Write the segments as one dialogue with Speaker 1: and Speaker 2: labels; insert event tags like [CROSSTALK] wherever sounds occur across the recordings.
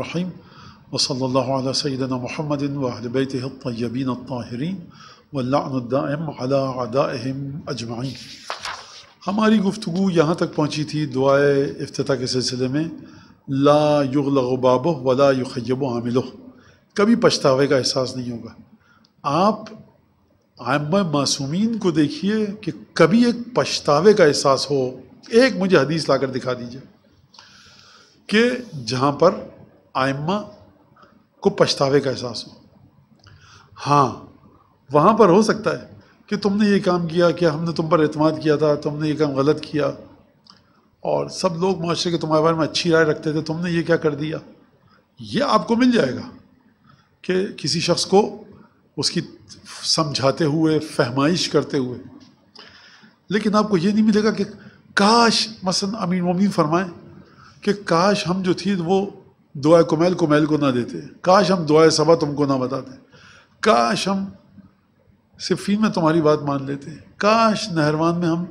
Speaker 1: الرحيم وصلى الله على سيدنا محمد وأهل بيته الطيبين الطاهرين واللعن الدائم على عدائهم أجمعين हमारी गुफ्तु यहाँ तक पहुँची थी दुआए अफ्ताह के सिलसिले में ला युगल बाबो वला युखब आमिलो कभी पछतावे का एहसास नहीं होगा आप आम मासूमीन को देखिए कि कभी एक पछतावे का एहसास हो एक मुझे हदीस लाकर दिखा दीजिए कि जहाँ पर आयम्मा को पछतावे का एहसास हो हाँ वहाँ पर हो सकता है कि तुमने ये काम किया क्या हमने तुम पर अतमाद किया था तुमने ये काम गलत किया और सब लोग माशरे के तुम्हारे बारे में अच्छी राय रखते थे तुमने ये क्या कर दिया ये आपको मिल जाएगा कि किसी शख्स को उसकी समझाते हुए फहमाइश करते हुए लेकिन आपको ये नहीं मिलेगा कि काश मसन अमीन ममीन फरमाएं कि काश हम जो थी वो दुआ कुमेल कुमेल को ना देते काश हम दुआ सबा तुमको ना बताते काश हम सिफी में तुम्हारी बात मान लेते काश नहरवान में हम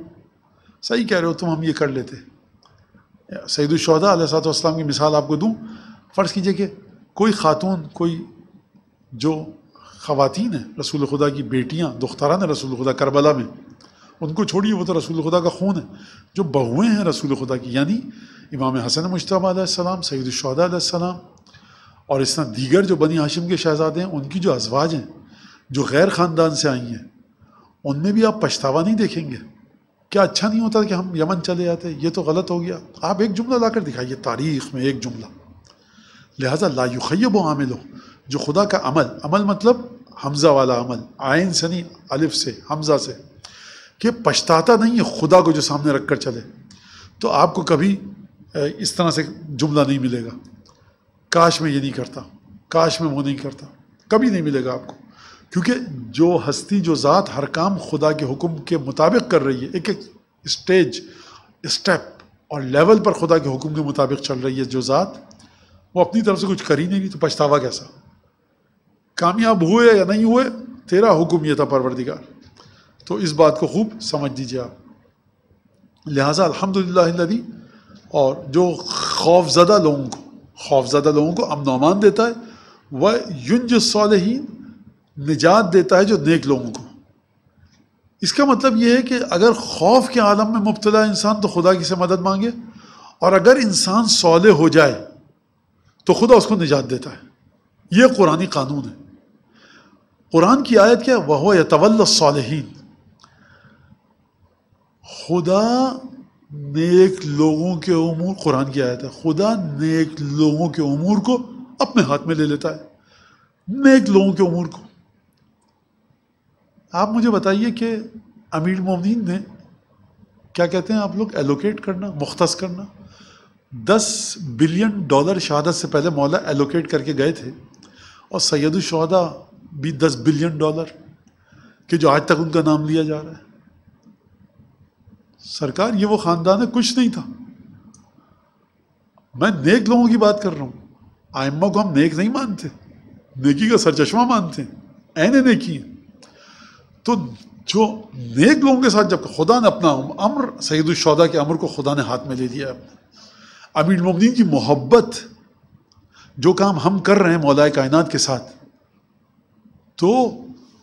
Speaker 1: सही कह रहे हो तुम हम ये कर लेते सईदुलशहदा अलैहिस्सलाम की मिसाल आपको दूँ फ़र्ज़ कीजिए कि कोई ख़ातून कोई जो ख़वान है रसूल खुदा की बेटियाँ दुख्तारा ने रसूल खुदा करबला में उनको छोड़िए वो तो रसूल खुदा का खून है जो बहुएँ हैं रसूल खुदा की यानी इमाम हसन मुशतबाम सैदुलशदाम और इस तरह दीगर जो बनी हाशिम के शहजादे हैं उनकी जो अजवाज हैं जो गैर ख़ानदान से आई हैं उनमें भी आप पछतावा नहीं देखेंगे क्या अच्छा नहीं होता कि हम यमन चले जाते ये तो गलत हो गया आप एक जुमला ला कर दिखाइए तारीख में एक जुमला लिहाजा लायुखब आमिल हो जो खुदा का अमल अमल मतलब हमज़ा वाला अमल आयन से नहीं अलिफ से हमज़ा से कि पछताता नहीं है खुदा को जो सामने रख कर चले तो आपको कभी इस तरह से जुमला नहीं मिलेगा काश मैं ये नहीं करता काश मैं वो नहीं करता कभी नहीं मिलेगा आपको क्योंकि जो हस्ती जो ज़ात हर काम खुदा के हुक्म के मुताबिक कर रही है एक एक स्टेज स्टेप और लेवल पर खुदा के हुक्म के मुताबिक चल रही है जो ज़ात वो अपनी तरफ से कुछ कर ही नहीं तो पछतावा कैसा कामयाब हुए या नहीं हुए तेरा हुक्म यह था परवरदिगार तो इस बात को खूब समझ दीजिए आप लिहाजा अलहमदिल्लादी और जो खौफजदा लोगों को खौफजदा लोगों को अमन अमान देता है वह युंज सालहीन निजात देता है जो नेक लोगों को इसका मतलब यह है कि अगर खौफ के आलम में मुबतला इंसान तो खुदा की से मदद मांगे और अगर इंसान सौले हो जाए तो खुदा उसको निजात देता है यह कुरानी कानून है कुरान की आयत क्या वह यतवल सालहीन खुदा नेक लोगों के अमूर कुरान की आयत है खुदा नेक लोगों के अमूर को अपने हाथ में ले लेता है नेक लोगों के अमूर को आप मुझे बताइए कि अमीर मोमिन ने क्या कहते हैं आप लोग एलोकेट करना मुख्त करना दस बिलियन डॉलर शहादत से पहले मौला एलोकेट करके गए थे और सैदुलशहदा भी दस बिलियन डॉलर के जो आज तक उनका नाम लिया जा रहा है सरकार ये वो ख़ानदान है कुछ नहीं था मैं नेक लोगों की बात कर रहा हूं आयमा को हम नेक नहीं मानते नेकी का सरचश्मा मानते हैं ऐने नेकी है तो जो नेक लोगों के साथ जब खुदा ने अपना अमर सईदा के अमर को खुदा ने हाथ में ले लिया है अमीर ममदीन की मोहब्बत जो काम हम कर रहे हैं मौलाए कायनात के साथ तो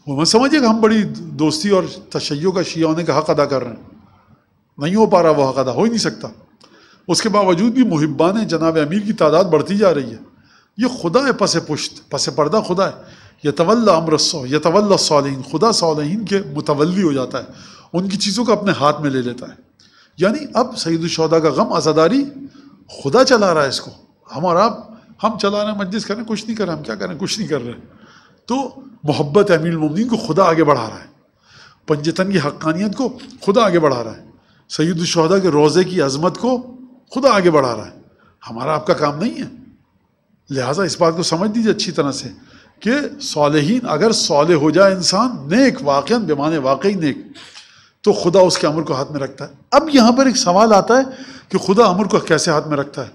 Speaker 1: वो मत समझिए कि हम बड़ी दोस्ती और तशैयों का शिया होने का हक अदा कर रहे हैं नहीं हो पा रहा वह हक अदा हो ही नहीं सकता उसके बावजूद भी मुहिबान जनाब अमीर की तादाद बढ़ती जा रही है ये खुदा है पस पुश्त पस पर्दा खुदा है यतवल्ला अमरसो तवल सालीन खुदा सालीन के मुतवली हो जाता है उनकी चीज़ों को अपने हाथ में ले लेता है यानी अब सईदुलशौदा का गम आज़ादारी खुदा चला रहा है इसको हमारा हम चला रहे हैं कर रहे हैं कुछ नहीं कर रहे हम क्या करें कुछ नहीं कर रहे तो मोहब्बत अमीर ममदीन को खुदा आगे बढ़ा रहा है पंजतन की हक्कानियत को खुदा आगे बढ़ा रहा है सईद शहदा के रोज़े की अजमत को खुदा आगे बढ़ा रहा है हमारा आपका काम नहीं है लिहाजा इस बात को समझ दीजिए अच्छी तरह से कि सालहीन अगर साले हो जाए इंसान नेक वाक़ बेमान वाकई नेक तो खुदा उसके अमर को हाथ में रखता है अब यहाँ पर एक सवाल आता है कि खुदा अमर को कैसे हाथ में रखता है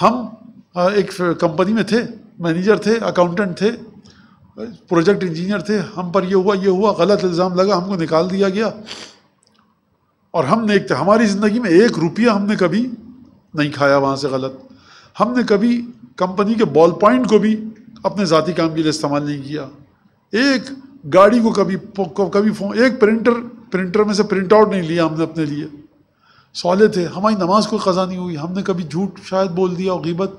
Speaker 1: हम एक कंपनी में थे मैनेजर थे अकाउंटेंट थे प्रोजेक्ट इंजीनियर थे हम पर यह हुआ ये हुआ गलत इल्ज़ाम लगा हमको निकाल दिया गया और हमने एक हमारी ज़िंदगी में एक रुपया हमने कभी नहीं खाया वहाँ से गलत हमने कभी कंपनी के बॉल पॉइंट को भी अपने ज़ाती काम के लिए इस्तेमाल नहीं किया एक गाड़ी को कभी को कभी फोन एक प्रिंटर प्रिंटर में से प्रिंट आउट नहीं लिया हमने अपने लिए सौले थे हमारी नमाज को कज़ा नहीं हुई हमने कभी झूठ शायद बोल दिया और गीबत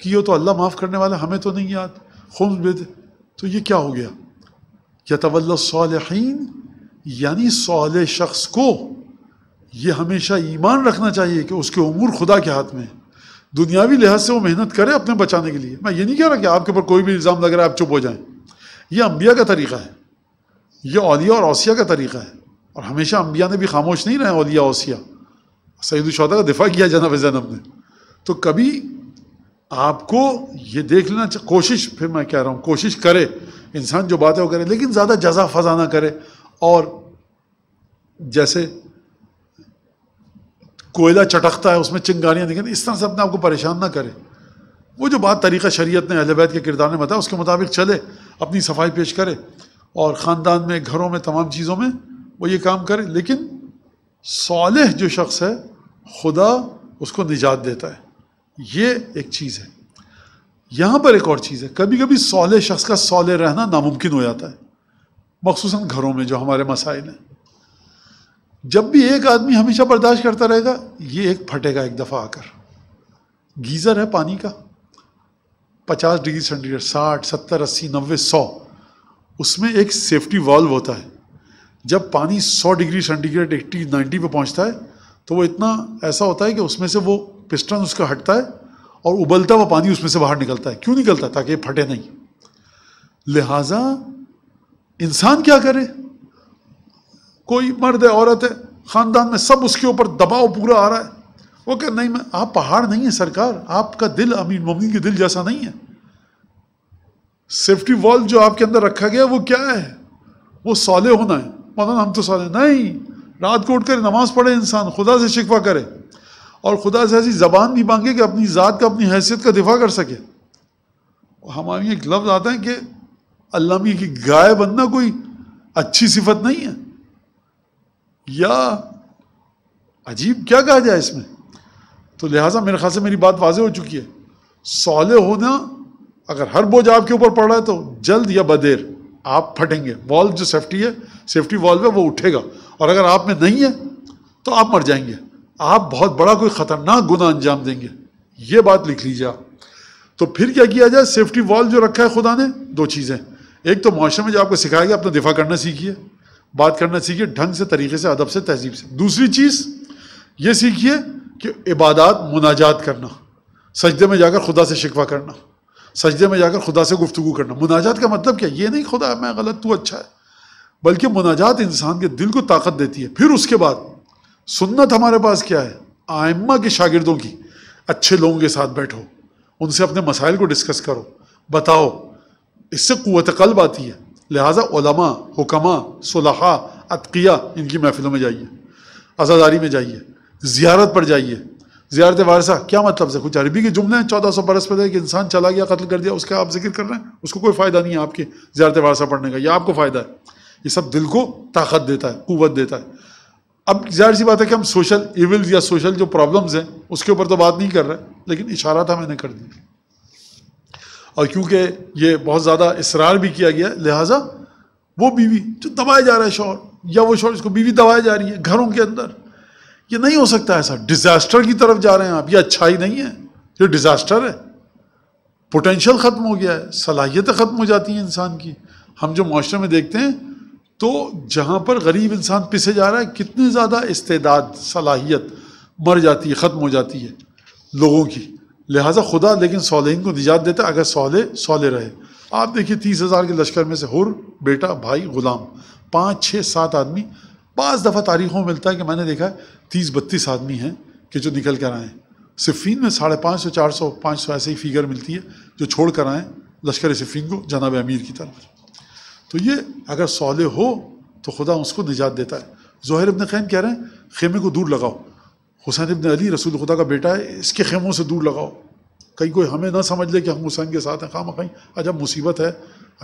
Speaker 1: की हो तो अल्लाह माफ़ करने वाला हमें तो नहीं याद खून बेद तो ये क्या हो गया तवल सौलिन यानी सौले शख्स को ये हमेशा ईमान रखना चाहिए कि उसके उमूर खुदा के हाथ में है दुनियावी लिहाज से वो मेहनत करे अपने बचाने के लिए मैं ये नहीं कह रहा कि आपके ऊपर कोई भी इल्ज़ाम लग रहा है आप चुप हो जाएं यह अम्बिया का तरीक़ा है यह अलिया और औसिया का तरीक़ा है और हमेशा अम्बिया ने भी खामोश नहीं रहे अलिया औसिया सईद शहदा का दिफा किया जनाब जैनब ने तो कभी आपको ये देख लेना कोशिश फिर मैं कह रहा हूँ कोशिश करे इंसान जो बातें वो करे लेकिन ज़्यादा जजा फजा ना करे और जैसे कोयला चटकता है उसमें चिंगारियाँ दिखें इस तरह से अपने आप को परेशान ना करें वो जो बात तरीक़ा शरीयत ने अहलबैत के किरदार ने बताया उसके मुताबिक चले अपनी सफाई पेश करे और ख़ानदान में घरों में तमाम चीज़ों में वो ये काम करे लेकिन सालह जो शख्स है खुदा उसको निजात देता है ये एक चीज़ है यहाँ पर एक और चीज़ है कभी कभी सौले शख्स का सौले रहना नामुमकिन हो जाता है मखसूस घरों में जो हमारे मसाइल हैं जब भी एक आदमी हमेशा बर्दाश्त करता रहेगा ये एक फटेगा एक दफ़ा आकर गीज़र है पानी का पचास डिग्री सेंटीग्रेड साठ सत्तर अस्सी नब्बे सौ उसमें एक सेफ्टी वॉल्व होता है जब पानी सौ डिग्री सेंटीग्रेड एट्टी नाइन्टी पर पहुंचता है तो वो इतना ऐसा होता है कि उसमें से वो पिस्टन उसका हटता है और उबलता हुआ पानी उसमें से बाहर निकलता है क्यों निकलता है ताकि फटे नहीं लिहाजा इंसान क्या करे कोई मर्द है औरत है ख़ानदान में सब उसके ऊपर दबाव पूरा आ रहा है वो कह नहीं मैं आप पहाड़ नहीं है सरकार आपका दिल अमीर मोमिन के दिल जैसा नहीं है सेफ्टी वॉल जो आपके अंदर रखा गया वो क्या है वो सौले होना है मतलब हम तो सौले नहीं रात को उठ कर नमाज़ पढ़े इंसान खुदा से शिकवा करे और खुदा से ऐसी ज़बान भी मांगे कि अपनी ज़ात का अपनी हैसियत का दिफा कर सके हमारे एक लफ्ज़ आता है कि अल्लाह की गाय बनना कोई अच्छी सिफत नहीं है या अजीब क्या कहा जाए इसमें तो लिहाजा मेरे ख्याल से मेरी बात वाजे हो चुकी है सौले होना अगर हर बोझ आपके ऊपर पड़ रहा है तो जल्द या बदेर आप फटेंगे वॉल्व जो सेफ्टी है सेफ्टी वॉल्व है वो उठेगा और अगर आप में नहीं है तो आप मर जाएंगे आप बहुत बड़ा कोई ख़तरनाक गुना अंजाम देंगे ये बात लिख लीजिए आप तो फिर क्या किया जाए सेफ्टी वॉल्व जो रखा है खुदा ने दो चीज़ें एक तो मुआरे में जो आपको सिखाया गया अपना दिफा करना सीखिए बात करना सीखिए ढंग से तरीके से अदब से तहजीब से दूसरी चीज़ ये सीखिए कि इबादत मुनाजात करना सजदे में जाकर खुदा से शिकवा करना सजदे में जाकर खुदा से गुफ्तु करना मुनाजात का मतलब क्या ये नहीं खुदा मैं गलत तू अच्छा है बल्कि मुनाजात इंसान के दिल को ताकत देती है फिर उसके बाद सुन्नत हमारे पास क्या है आयमा के शागिर्दों की अच्छे लोगों के साथ बैठो उनसे अपने मसाइल को डिस्कस करो बताओ इससे कुत कल्ब आती है लिहाजा ओलमा हुक्मा सुलहा अतकिया इनकी महफिलों में जाइए आज़ादारी में जाइए जियारत पर जाइए जियारत वारसा क्या मतलब से कुछ अरबी के जुमले हैं चौदह सौ बरस पहले कि इंसान चला गया कत्ल कर दिया उसका आप जिक्र कर रहे हैं उसको कोई फ़ायदा नहीं है आपकी जियारत वारसा पढ़ने का यह आपको फ़ायदा है ये सब दिल को ताकत देता है कुत देता है अब जाहिर सी बात है कि हम सोशल इविल्स या सोशल जो प्रॉब्लम्स हैं उसके ऊपर तो बात नहीं कर रहे लेकिन इशारा था मैंने कर दिया और क्योंकि ये बहुत ज़्यादा इसरार भी किया गया लिहाजा वो बीवी जो दबाया जा रहा है शौर या वो शौर इसको बीवी दबाया जा रही है घरों के अंदर ये नहीं हो सकता ऐसा डिज़ास्टर की तरफ जा रहे हैं आप ये अच्छा ही नहीं है ये डिज़ास्टर है पोटेंशियल ख़त्म हो गया है सलाहियतें ख़त्म हो जाती हैं इंसान की हम जो माशरे में देखते हैं तो जहाँ पर गरीब इंसान पिसे जा रहा है कितनी ज़्यादा इस्तेदाद सलाहियत मर जाती है ख़त्म हो जाती है लोगों की लिहाजा खुदा लेकिन सोलहन को निजात देता है अगर सोले सोले रहे आप देखिए तीस हज़ार के लश्कर में से हुर बेटा भाई ग़ुलाम पाँच छः सात आदमी पाँच दफ़ा तारीखों में मिलता है कि मैंने देखा है तीस बत्तीस आदमी हैं कि जो निकल कर आएँ सिफीन में साढ़े पाँच सौ चार सौ पाँच सौ ऐसे ही फिगर मिलती है जो छोड़ कर आएँ लश्कर सिफीन को जनाब अमीर की तरफ तो ये अगर सोले हो तो खुदा उसको निजात देता है ज़ोहर इबन खैन कह रहे हैं खेमे को दूर लगाओ हुसैन इबन अली रसूल खुदा का बेटा है इसके खेमों से दूर लगाओ कहीं कोई हमें ना समझ ले कि हम हुसैन के साथ हैं खाम कहीं अजब मुसीबत है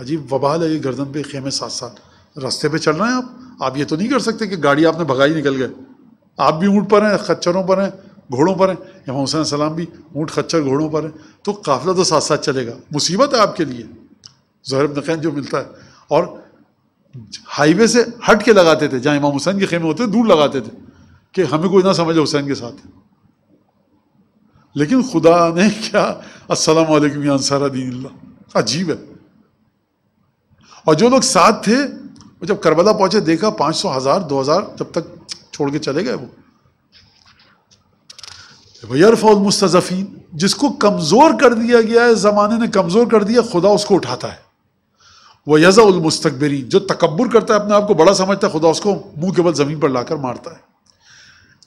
Speaker 1: अजीब वबाल है ये गर्दन पे खेमे साथ साथ रास्ते पे चल रहे हैं आप आप ये तो नहीं कर सकते कि गाड़ी आपने भगा ही निकल गए आप भी ऊँट पर हैं खच्चरों पर हैं घोड़ों पर हैं इमाम हुसैन सलाम भी ऊँट खच्चर घोड़ों पर हैं तो काफिला तो साथ साथ चलेगा मुसीबत है आपके लिए जहरब नकैन जो मिलता है और हाईवे से हट के लगाते थे जहाँ इमाम हुसैन के खेमे होते दूर लगाते थे कि हमें कोई ना समझे हुसैन के साथ लेकिन खुदा ने [LAUGHS] क्या अस्सलाम वालेकुम या अंसारा दीन अजीब है और जो लोग साथ थे वो जब करबला पहुंचे देखा पांच सौ हज़ार दो हज़ार जब तक छोड़ के चले गए वो वयरफाउल मुस्तफ़ीन जिसको कमज़ोर कर दिया गया है ज़माने ने कमज़ोर कर दिया खुदा उसको उठाता है वह यज़ाउलमस्तबरीन जो तकबर करता है अपने आप को बड़ा समझता है खुदा उसको मुंह के बल ज़मीन पर लाकर मारता है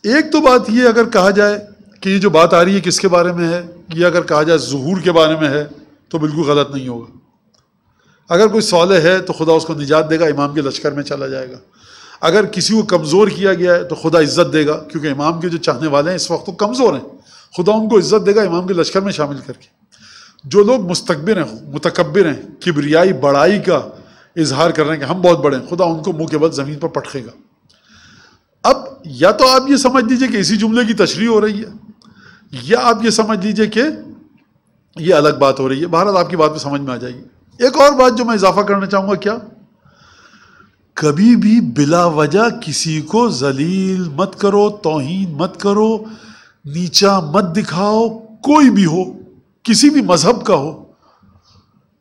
Speaker 1: एक तो बात ये अगर कहा जाए कि ये जो बात आ रही है किसके बारे में है ये अगर कहा जाए जहूर के बारे में है तो बिल्कुल गलत नहीं होगा अगर कोई सवाल है तो खुदा उसको निजात देगा इमाम के लश्कर में चला जाएगा अगर किसी को कमज़ोर किया गया है तो खुदा इज़्ज़त देगा क्योंकि इमाम के जो चाहने वाले हैं इस वक्त वो कमज़ोर हैं खुदा उनको इज़्ज़त देगा इमाम के लश्कर में शामिल करके जो लोग मुस्तबिर हैं मुतकबर हैं किबरियाई बड़ाई का इजहार कर रहे हैं कि हम बहुत बड़े हैं खुदा उनको मुँह के बल ज़मीन पर पटकेगा अब या तो आप ये समझ लीजिए कि इसी जुमले की तशरी हो रही है या आप ये समझ लीजिए कि ये अलग बात हो रही है भारत आपकी बात में समझ में आ जाएगी एक और बात जो मैं इजाफा करना चाहूंगा क्या कभी भी बिला वजह किसी को जलील मत करो तोहन मत करो नीचा मत दिखाओ कोई भी हो किसी भी मजहब का हो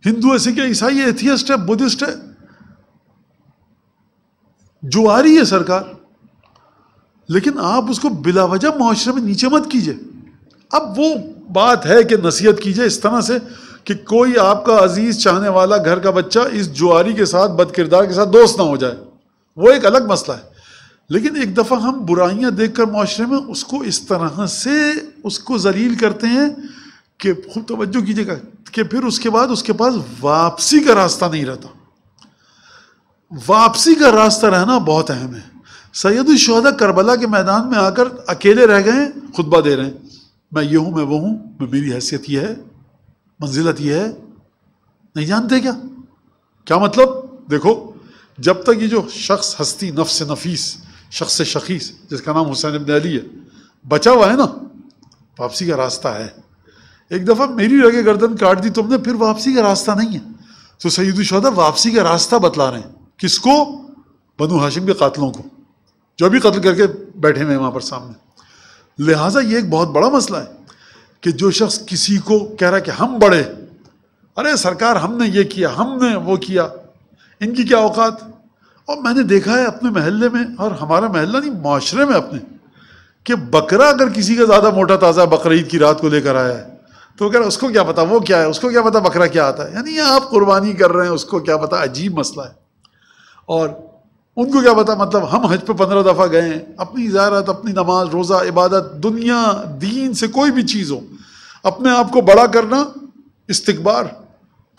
Speaker 1: हिंदू ऐसे क्या ईसाई एथियस्ट है बुद्धिस्ट है जो आ रही है सरकार लेकिन आप उसको बिलावजह माशरे में नीचे मत कीजिए अब वो बात है कि नसीहत कीजिए इस तरह से कि कोई आपका अजीज़ चाहने वाला घर का बच्चा इस जुआरी के साथ बद किरदार के साथ दोस्त ना हो जाए वो एक अलग मसला है लेकिन एक दफ़ा हम बुराइयां देखकर माशरे में उसको इस तरह से उसको जलील करते हैं कि खूब तोज्जो कीजिएगा कि फिर उसके बाद उसके पास वापसी का रास्ता नहीं रहता वापसी का रास्ता रहना बहुत अहम है सैद शहदा करबला के मैदान में आकर अकेले रह गए खुतबा दे रहे हैं मैं ये हूँ मैं वो हूँ मेरी हैसियत ये है मंजिलत ये है नहीं जानते क्या क्या मतलब देखो जब तक ये जो शख्स हस्ती नफ्स नफीस शख्स शखीस जिसका नाम हुसैन इबन अली है बचा हुआ है ना वापसी का रास्ता है एक दफ़ा मेरी रगे गर्दन काट दी तुमने फिर वापसी का रास्ता नहीं है तो सैदुलशहदा वापसी का रास्ता बतला रहे हैं किसको बनु हाशिम के कतलों को जो भी कत्ल करके बैठे हुए हैं वहाँ पर सामने लिहाजा ये एक बहुत बड़ा मसला है कि जो शख्स किसी को कह रहा है कि हम बड़े अरे सरकार हमने ये किया हमने वो किया इनकी क्या औकात और मैंने देखा है अपने महल्ले में और हमारा महल्ला नहीं माशरे में अपने कि बकरा अगर किसी का ज़्यादा मोटा ताज़ा बकर की रात को लेकर आया है तो कह उसको क्या पता वो क्या है उसको क्या पता बकरा क्या आता है यानी आप कुर्बानी कर रहे हैं उसको क्या पता अजीब मसला है और उनको क्या पता मतलब हम हज पे पंद्रह दफ़ा गए हैं अपनी इजारत अपनी नमाज रोज़ा इबादत दुनिया दीन से कोई भी चीज़ हो अपने आप को बड़ा करना इस्तबार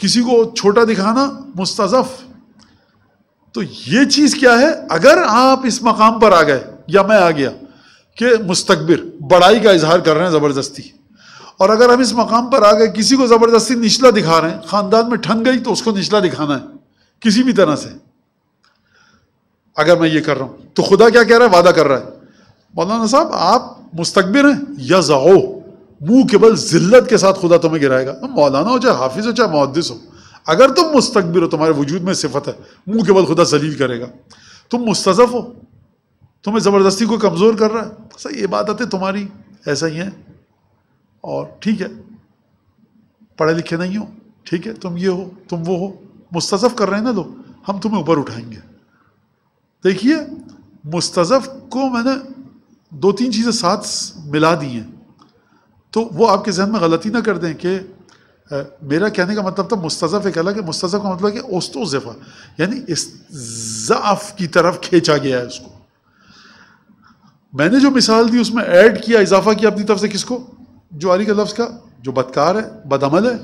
Speaker 1: किसी को छोटा दिखाना मुस्तफ़ तो ये चीज़ क्या है अगर आप इस मकाम पर आ गए या मैं आ गया कि मुस्तबिर बड़ाई का इजहार कर रहे हैं ज़बरदस्ती और अगर हम इस मकाम पर आ गए किसी को ज़बरदस्ती निचला दिखा रहे हैं ख़ानदान में ठन गई तो उसको निचला दिखाना है किसी भी तरह से अगर मैं ये कर रहा हूं तो खुदा क्या कह रहा है वादा कर रहा है मौलाना साहब आप मुस्तबिर हैं या जाओ मुंह केवल जिल्लत के साथ खुदा तुम्हें गिराएगा मौलाना हो चाहे हाफिज हो चाहे मुहदस हो अगर तुम मुस्तबिर हो तुम्हारे वजूद में सिफत है मुंह केवल खुदा जलील करेगा तुम मुस्तफ़ हो तुम्हें ज़बरदस्ती को कमज़ोर कर रहा है सही ये बात आती तुम्हारी ऐसा ही है और ठीक है पढ़े लिखे नहीं हो ठीक है तुम ये हो तुम वो हो मुस्तफ कर रहे हैं ना लोग हम तुम्हें ऊपर उठाएंगे देखिए मुस्तफ़ को मैंने दो तीन चीज़ें साथ मिला दी हैं तो वो आपके जहन में गलती ना कर दें कि मेरा कहने का मतलब था तो मुस्तफ़ है कहला कि मुस्तफ़ का मतलब कि ज़फ़ा यानी इजाफ की तरफ खींचा गया है उसको मैंने जो मिसाल दी उसमें ऐड किया इजाफा किया अपनी तरफ से किसको आरी के लफ्ज़ का जो बदकार है बदमल है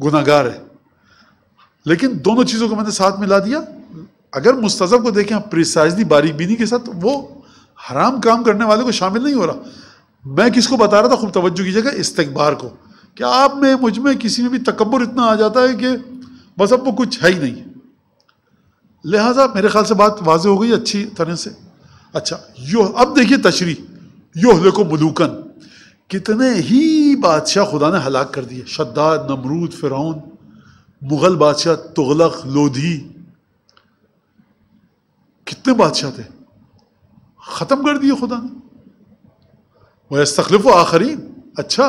Speaker 1: गुनागार है लेकिन दोनों चीज़ों को मैंने साथ मिला दिया अगर मुस्तजब को देखें आप प्रिसाइजली बारीक बीनी के साथ वो हराम काम करने वाले को शामिल नहीं हो रहा मैं किसको बता रहा था खूब तवज्जो कीजिएगा इस्तकबार को क्या आप में मुझ में किसी में भी तकबर इतना आ जाता है कि बस अब वो कुछ है ही नहीं लिहाजा मेरे ख्याल से बात वाज हो गई अच्छी तरह से अच्छा यो अब देखिए तशरी यो देखो मलूकन कितने ही बादशाह खुदा ने हलाक कर दिए शद्दाद नमरूद फ़िरौन मुग़ल बादशाह तुगलक लोधी कितने बादशाह थे ख़त्म कर दिए खुदा ने वह तकलीफ आखरी अच्छा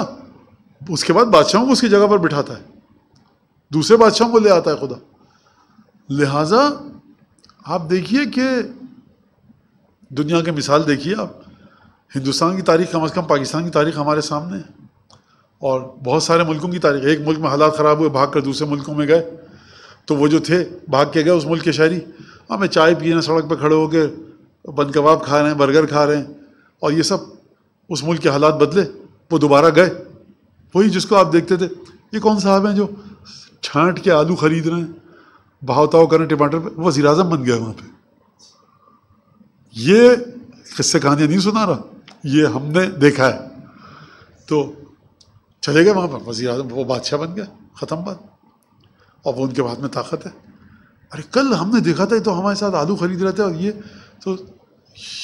Speaker 1: उसके बाद बादशाहों को उसकी जगह पर बिठाता है दूसरे बादशाहों को ले आता है खुदा लिहाजा आप देखिए कि दुनिया के मिसाल देखिए आप हिंदुस्तान की तारीख कम अज़ कम पाकिस्तान की तारीख हमारे सामने है और बहुत सारे मुल्कों की तारीख एक मुल्क में हालात ख़राब हुए भाग कर दूसरे मुल्कों में गए तो वो जो थे भाग के गए उस मुल्क के शहरी अब हाँ, मैं चाय पिए रहे हैं सड़क पर खड़े होकर बंद कबाब खा रहे हैं बर्गर खा रहे हैं और ये सब उस मुल्क के हालात बदले वो दोबारा गए वही जिसको आप देखते थे ये कौन साहब हैं जो छांट के आलू खरीद रहे हैं कर रहे हैं टमाटर पर वज़ी अजम बन गए वहाँ पर ये किस्से कहानियाँ नहीं सुना रहा ये हमने देखा है तो चले गए वहाँ पर वजी अजम वो बादशाह बन गए ख़त्म बात और वो उनके बाद में ताकत है अरे कल हमने देखा था ये तो हमारे साथ आलू खरीद रहे थे और ये तो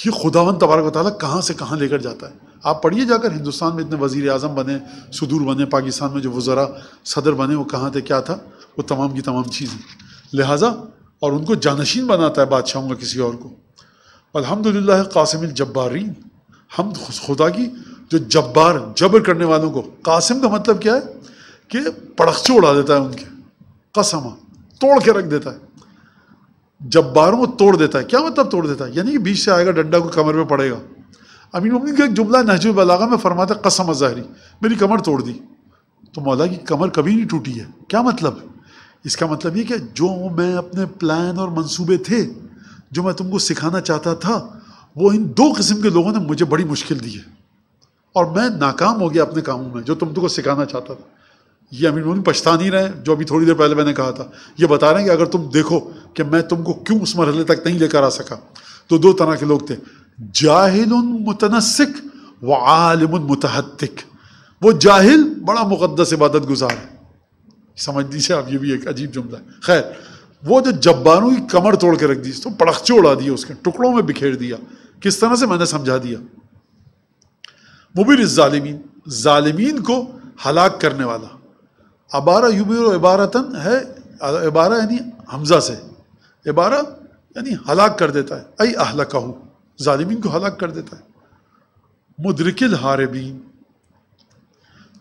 Speaker 1: ये खुदावन तबारक वाली कहाँ से कहाँ लेकर जाता है आप पढ़िए जाकर हिंदुस्तान में इतने वज़ी अजम बने सुदूर बने पाकिस्तान में जो वज़रा सदर बने वो कहाँ थे क्या था वो तमाम की तमाम चीज़ें लिहाजा और उनको जानशीन बनाता है बादशाहों का किसी और को अलहमदिल्ला कासिम जब्बारीन हम खुदा की जो जब्बार जबर करने वालों को कासिम का मतलब क्या है कि पड़खचे उड़ा देता है उनके कसम तोड़ के रख देता है जब्बारों को तोड़ देता है क्या मतलब तोड़ देता है यानी कि बीच से आएगा डंडा को कमर में पड़ेगा अमीन मोमिन का एक जुमला नजूब अलागा में फरमाता कसम अजहरी मेरी कमर तोड़ दी तो मौला की कमर कभी नहीं टूटी है क्या मतलब इसका मतलब ये कि जो मैं अपने प्लान और मंसूबे थे जो मैं तुमको सिखाना चाहता था वो इन दो किस्म के लोगों ने मुझे बड़ी मुश्किल दी है और मैं नाकाम हो गया अपने कामों में जो तुम तुमको सिखाना चाहता था ये अमीर मोमिन पछता नहीं रहे जो अभी थोड़ी देर पहले मैंने कहा था ये बता रहे हैं कि अगर तुम देखो कि मैं तुमको क्यों उस मरहले तक नहीं लेकर आ सका तो दो तरह के लोग थे जाहिल मुतनसिक व आलिम मुतहतिक वो जाहिल बड़ा मुकदस इबादत गुजार है समझ लीजिए आप ये भी एक अजीब जुमला है खैर वो जो जब्बारों की कमर तोड़ के रख दी तो पड़खचे उड़ा दिए उसके टुकड़ों में बिखेर दिया किस तरह से मैंने समझा दिया मुबिर जालिमिन ालिमीन को हलाक करने वाला अबारा युबिर इबारतन है इबारा यानी हमजा से इबारा यानी हलाक कर देता है अई अहलकाहू ालिमीन को हलाक कर देता है मुदरकिल हारबीन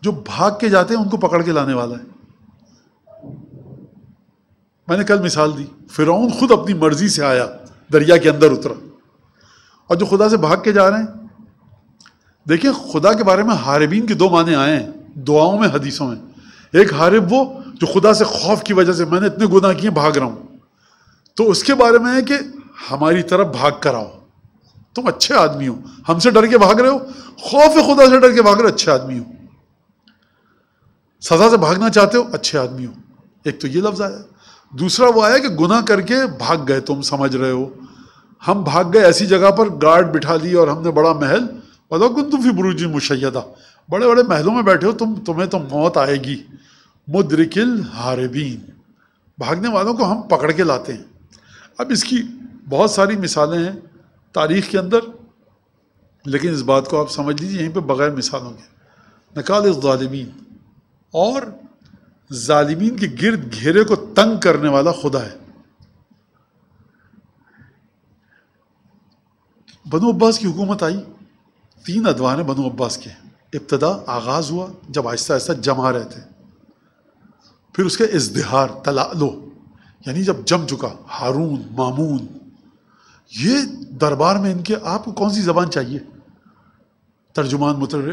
Speaker 1: जो भाग के जाते हैं उनको पकड़ के लाने वाला है मैंने कल मिसाल दी फिरौन खुद अपनी मर्जी से आया दरिया के अंदर उतरा और जो खुदा से भाग के जा रहे हैं देखिए खुदा के बारे में हारबीन के दो माने आए हैं दुआओं में हदीसों में एक हारिब वो जो खुदा से खौफ की वजह से मैंने इतने गुनाह किए भाग रहा हूं तो उसके बारे में है कि हमारी तरफ भाग कर आओ तुम अच्छे आदमी हो हमसे डर के भाग रहे हो खौफ खुदा से डर के भाग रहे हो अच्छे आदमी हो सजा से भागना चाहते हो अच्छे आदमी हो एक तो ये लफ्ज़ आया दूसरा वो आया कि गुनाह करके भाग गए तुम समझ रहे हो हम भाग गए ऐसी जगह पर गार्ड बिठा दी और हमने बड़ा महल बताओ गुंदुफी बुरुजी मुशैदा बड़े बड़े महलों में बैठे हो तुम तुम्हें तो मौत आएगी मुद्रिकिल हारबीन भागने वालों को हम पकड़ के लाते हैं अब इसकी बहुत सारी मिसालें हैं तारीख के अंदर लेकिन इस बात को आप समझ लीजिए यहीं पे बग़ैर मिसालों के नकाल ालमीन और ालमीन के गिरद घेरे को तंग करने वाला खुदा है बनो अब्बास की हुकूमत आई तीन अदवान बनो अब्बास के इब्तदा आगाज़ हुआ जब आहिस्ता आहिस्ता जमा रहे थे फिर उसके इजहार तलालो यानी जब जम चुका हारून मामून ये दरबार में इनके आपको कौन सी ज़बान चाहिए तर्जुमान मुतर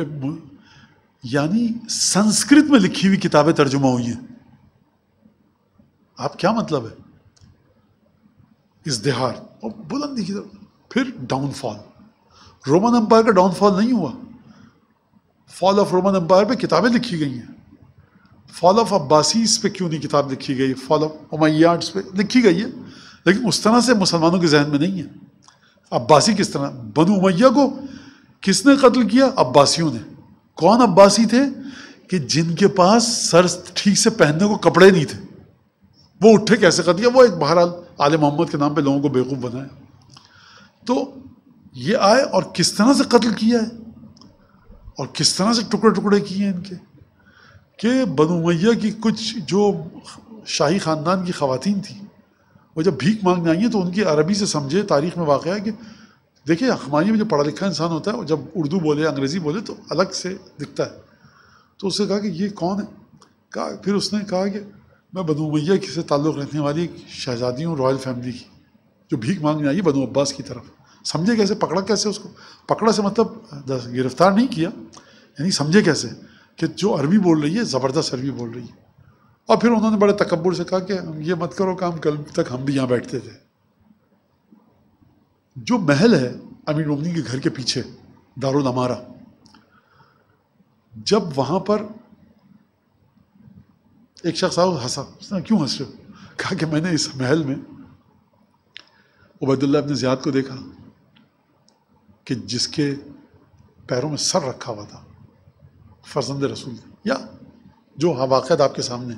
Speaker 1: यानी संस्कृत में लिखी हुई किताबें तर्जुमा हुई हैं आप क्या मतलब है इजहार और बुलंदी की तरफ फिर डाउनफॉल रोमन अम्पायर का डाउनफॉल नहीं हुआ फॉल ऑफ रोमन अम्पायर पर किताबें लिखी गई हैं फॉल ऑफ अब्बासीस पर क्यों नहीं किताब लिखी गई फॉल ऑफ उमैयाड्स पे लिखी गई है लेकिन उस तरह से मुसलमानों के जहन में नहीं है अब्बासी किस तरह बनु उमैया को किसने कत्ल किया अब्बासियों ने कौन अब्बासी थे कि जिनके पास सर ठीक से पहनने को कपड़े नहीं थे वो उठे कैसे कर दिया वो एक बहरहाल आल मोहम्मद के नाम पे लोगों को बेवकूफ़ बनाया तो ये आए और किस तरह से कत्ल किया है और किस तरह से टुकड़े टुकड़े किए हैं इनके कि बनु मैया की कुछ जो शाही ख़ानदान की खातन थी वो जब भीख मांगने आई हैं तो उनकी अरबी से समझे तारीख़ में वाक़ है कि देखिए हमारे में जो पढ़ा लिखा इंसान होता है जब उर्दू बोले अंग्रेज़ी बोले तो अलग से दिखता है तो उसने कहा कि ये कौन है कहा फिर उसने कहा कि मैं बनु मैया से ताल्लुक़ रखने वाली शहज़ादी हूँ रॉयल फैमिली की जो भीख मांगने आई है बनु अब्बास की तरफ समझे कैसे पकड़ा कैसे उसको पकड़ा से मतलब गिरफ्तार नहीं किया यानी समझे कैसे कि जो अरबी बोल रही है ज़बरदस्त अरबी बोल रही है और फिर उन्होंने बड़े तकबर से कहा कि ये मत करो काम कल तक हम भी यहाँ बैठते थे जो महल है अमीर मोमनी के घर के पीछे दारो नमारा जब वहाँ पर एक शख्स आओ हंसा उसने क्यों हंस रहे हो कहा कि मैंने इस महल में उबैदुल्ला अपने ज्याद को देखा कि जिसके पैरों में सर रखा हुआ था फर्जंद रसूल या जो हाँ वाक़ आपके सामने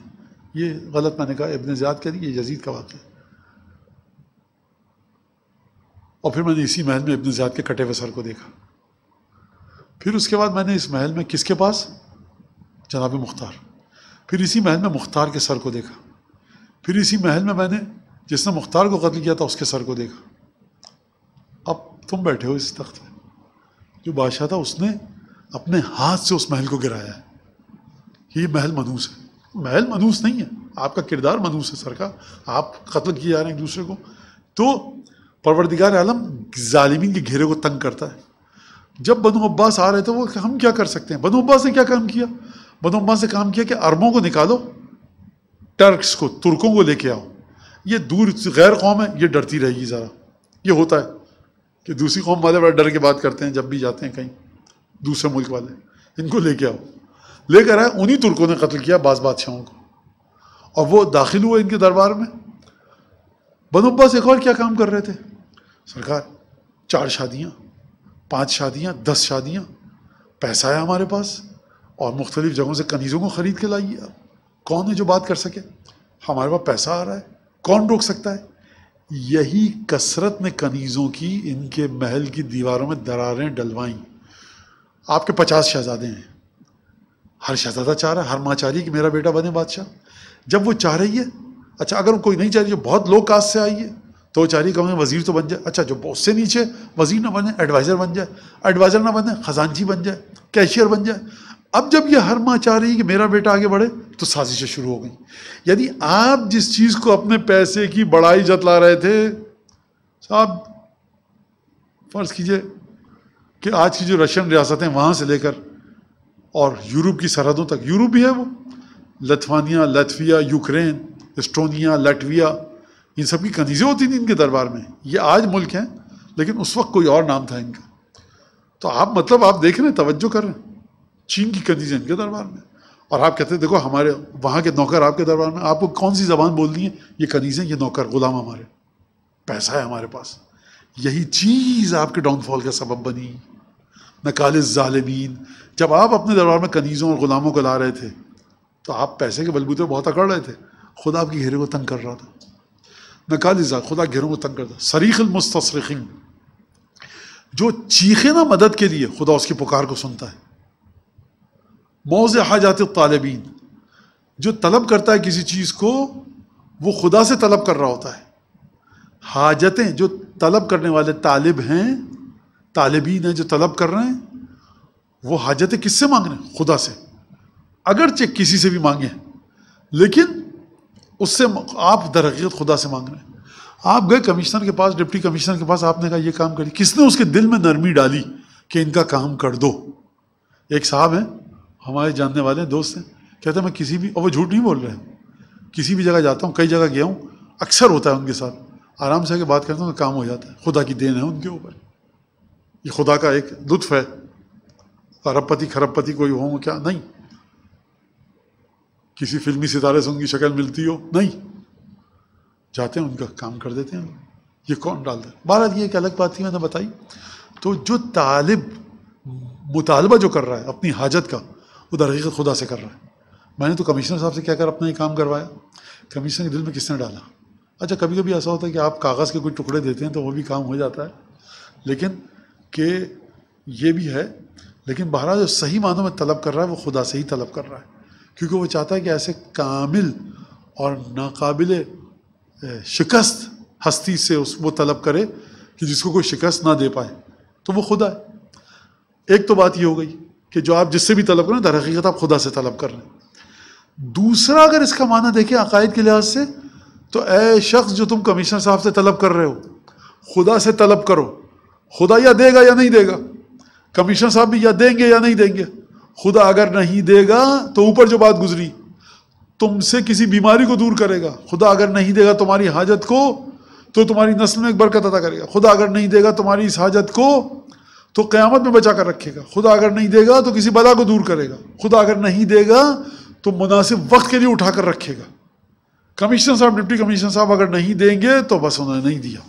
Speaker 1: ये गलत मैंने कहा इबन ज़्याद कह ये यजीद का वाक़ और फिर मैंने इसी महल में इबन ज़्याद के कटे हुए सर को देखा फिर उसके बाद मैंने इस महल में किसके पास जनाब मुख्तार फिर इसी महल में मुख्तार के सर को देखा फिर इसी महल में मैंने जिसने मुख्तार को कत्ल किया था उसके सर को देखा तुम बैठे हो इस तख्त में जो बादशाह था उसने अपने हाथ से उस महल को गिराया है ये महल मनूस है महल मनूस नहीं है आपका किरदार मनूस है सरकार आप कत्ल किए जा रहे हैं एक दूसरे को तो परवरदिगार आलम ालिमीन के घेरे को तंग करता है जब बनो अब्बास आ रहे थे वो हम क्या कर सकते हैं बनो अब्बास ने क्या काम किया बनो अब्बास ने काम किया कि अरबों को निकालो टर्क्स को तुर्कों को लेके आओ ये दूर गैर कौम है ये डरती रहेगी ज़रा ये होता है कि दूसरी कौम वाले बड़ा डर के बात करते हैं जब भी जाते हैं कहीं दूसरे मुल्क वाले इनको लेके आओ लेकर आए उन्हीं तुर्कों ने कत्ल किया बाज़ बादशाहों को और वो दाखिल हुए इनके दरबार में बनो अब्बास और क्या काम कर रहे थे सरकार चार शादियाँ पाँच शादियाँ दस शादियाँ पैसा है हमारे पास और मुख्तलिफ जगहों से कनीज़ों को ख़रीद के लाइए आप कौन है जो बात कर सके हमारे पास पैसा आ रहा है कौन रोक सकता है यही कसरत ने कनीज़ों की इनके महल की दीवारों में दरारें डलवाईं आपके पचास शहजादे हैं हर शहजादा चाह रहा है हर माँ चाह रही कि मेरा बेटा बने बादशाह जब वो चाह रही है अच्छा अगर कोई नहीं चाह रही जो बहुत लो कास्ट से आई है तो वो चाह रही कि वजीर तो बन जाए अच्छा जो उससे नीचे वजीर ना बने एडवाइज़र बन जाए एडवाइज़र ना बने खजानची बन जाए कैशियर बन जाए अब जब ये हर माँ चाह रही है कि मेरा बेटा आगे बढ़े तो साजिशें शुरू हो गई यदि आप जिस चीज़ को अपने पैसे की बड़ाई जतला रहे थे साहब फर्ज कीजिए कि आज की जो रशियन रियासत है वहाँ से लेकर और यूरोप की सरहदों तक यूरोप भी है वो लथवानिया लथविया यूक्रेन एस्टोनिया लटविया इन सब की कनीज़ें होती थी इनके दरबार में ये आज मुल्क हैं लेकिन उस वक्त कोई और नाम था इनका तो आप मतलब आप देख रहे हैं तवज्जो कर रहे हैं चीन की कंजी इनके दरबार में और आप कहते हैं देखो हमारे वहाँ के नौकर आपके दरबार में आपको कौन सी जबान बोलनी है ये कनीज़ें ये नौकर गुलाम हमारे पैसा है हमारे पास यही चीज़ आपके डाउनफॉल का सबब बनी नकाल ालमीन जब आप अपने दरबार में कनीज़ों और ग़ुलामों को ला रहे थे तो आप पैसे के बलबूते बहुत अकड़ रहे थे खुदा आपकी घेरे को तंग कर रहा था नकाल खुदा घेरों को तंग करता सरीक मुस्तिन जो चीखे ना मदद के लिए खुदा उसकी पुकार को सुनता है मौज हाजात तालबीन जो तलब करता है किसी चीज़ को वो खुदा से तलब कर रहा होता है हाजतें जो तलब करने वाले तालिब हैं तालिबीन हैं जो तलब कर रहे हैं वो हाजतें किससे मांग रहे हैं खुदा से अगर चेक किसी से भी मांगे लेकिन उससे आप दरहकीत खुदा से मांग रहे हैं आप गए कमिश्नर के पास डिप्टी कमिश्नर के पास आपने कहा ये काम करिए किसने उसके दिल में नरमी डाली कि इनका काम कर दो एक साहब हैं हमारे जानने वाले हैं दोस्त हैं कहते हैं मैं किसी भी और वो झूठ नहीं बोल रहे हैं किसी भी जगह जाता हूँ कई जगह गया हूँ अक्सर होता है उनके साथ आराम से आके बात करता हूँ तो काम हो जाता है खुदा की देन है उनके ऊपर ये खुदा का एक लुत्फ है अरबपति खरबपति कोई हो क्या नहीं किसी फिल्मी सितारे से उनकी शक्ल मिलती हो नहीं जाते हैं उनका काम कर देते हैं ये कौन डालते हैं बहरहाल ये एक अलग बात थी मैंने बताई तो जो तालिब मुतालबा जो कर रहा है अपनी हाजत का वो दरहकीकत खुदा से कर रहा है मैंने तो कमिश्नर साहब से क्या कर अपना ही काम करवाया कमिश्नर के दिल में किसने डाला अच्छा कभी कभी ऐसा होता है कि आप कागज़ के कोई टुकड़े देते हैं तो वो भी काम हो जाता है लेकिन कि ये भी है लेकिन बाहर जो सही मानों में तलब कर रहा है वो खुदा से ही तलब कर रहा है क्योंकि वो चाहता है कि ऐसे कामिल और नाकबिल शिकस्त हस्ती से उस वो तलब करे कि जिसको कोई शिकस्त ना दे पाए तो वो खुदा है एक तो बात ये हो गई कि जो आप जिससे भी तलब करें दर हकीकत आप खुदा से तलब कर रहे हैं दूसरा अगर इसका माना देखें अकायद के लिहाज से तो ए शख्स जो तुम कमिश्नर साहब से तलब कर रहे हो खुदा से तलब करो खुदा या देगा या नहीं देगा कमिश्नर साहब भी या देंगे या नहीं देंगे खुदा अगर नहीं देगा तो ऊपर जो बात गुजरी तुमसे किसी बीमारी को दूर करेगा खुदा अगर नहीं देगा तुम्हारी हाजत को तो तुम्हारी नस्ल में एक बरकत अदा करेगा खुदा अगर नहीं देगा तुम्हारी इस हाजत को तो क़्यामत में बचा कर रखेगा खुदा अगर नहीं देगा तो किसी बला को दूर करेगा खुदा अगर नहीं देगा तो मुनासिब वक्त के लिए उठा कर रखेगा कमिश्नर साहब डिप्टी कमिश्नर साहब अगर नहीं देंगे तो बस उन्होंने नहीं दिया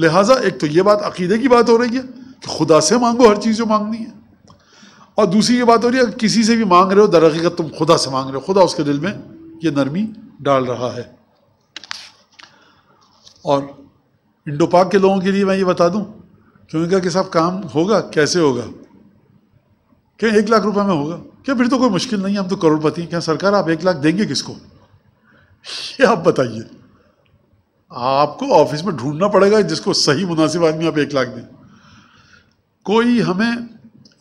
Speaker 1: लिहाजा एक तो ये बात अकीदे की बात हो रही है कि खुदा से मांगो हर चीज़ जो मांगनी है और दूसरी ये बात हो रही है किसी से भी मांग रहे हो दरअीकत तुम खुदा से मांग रहे हो खुदा उसके दिल में ये नरमी डाल रहा है और इंडो पाक के लोगों के लिए मैं ये बता दूं क्योंकि कहा कि साहब काम होगा कैसे होगा क्या एक लाख रुपए में होगा क्या फिर तो कोई मुश्किल नहीं है हम तो करोड़पति हैं क्या सरकार आप एक लाख देंगे किसको ये आप बताइए आपको ऑफिस में ढूंढना पड़ेगा जिसको सही मुनासिब आदमी आप एक लाख दें कोई हमें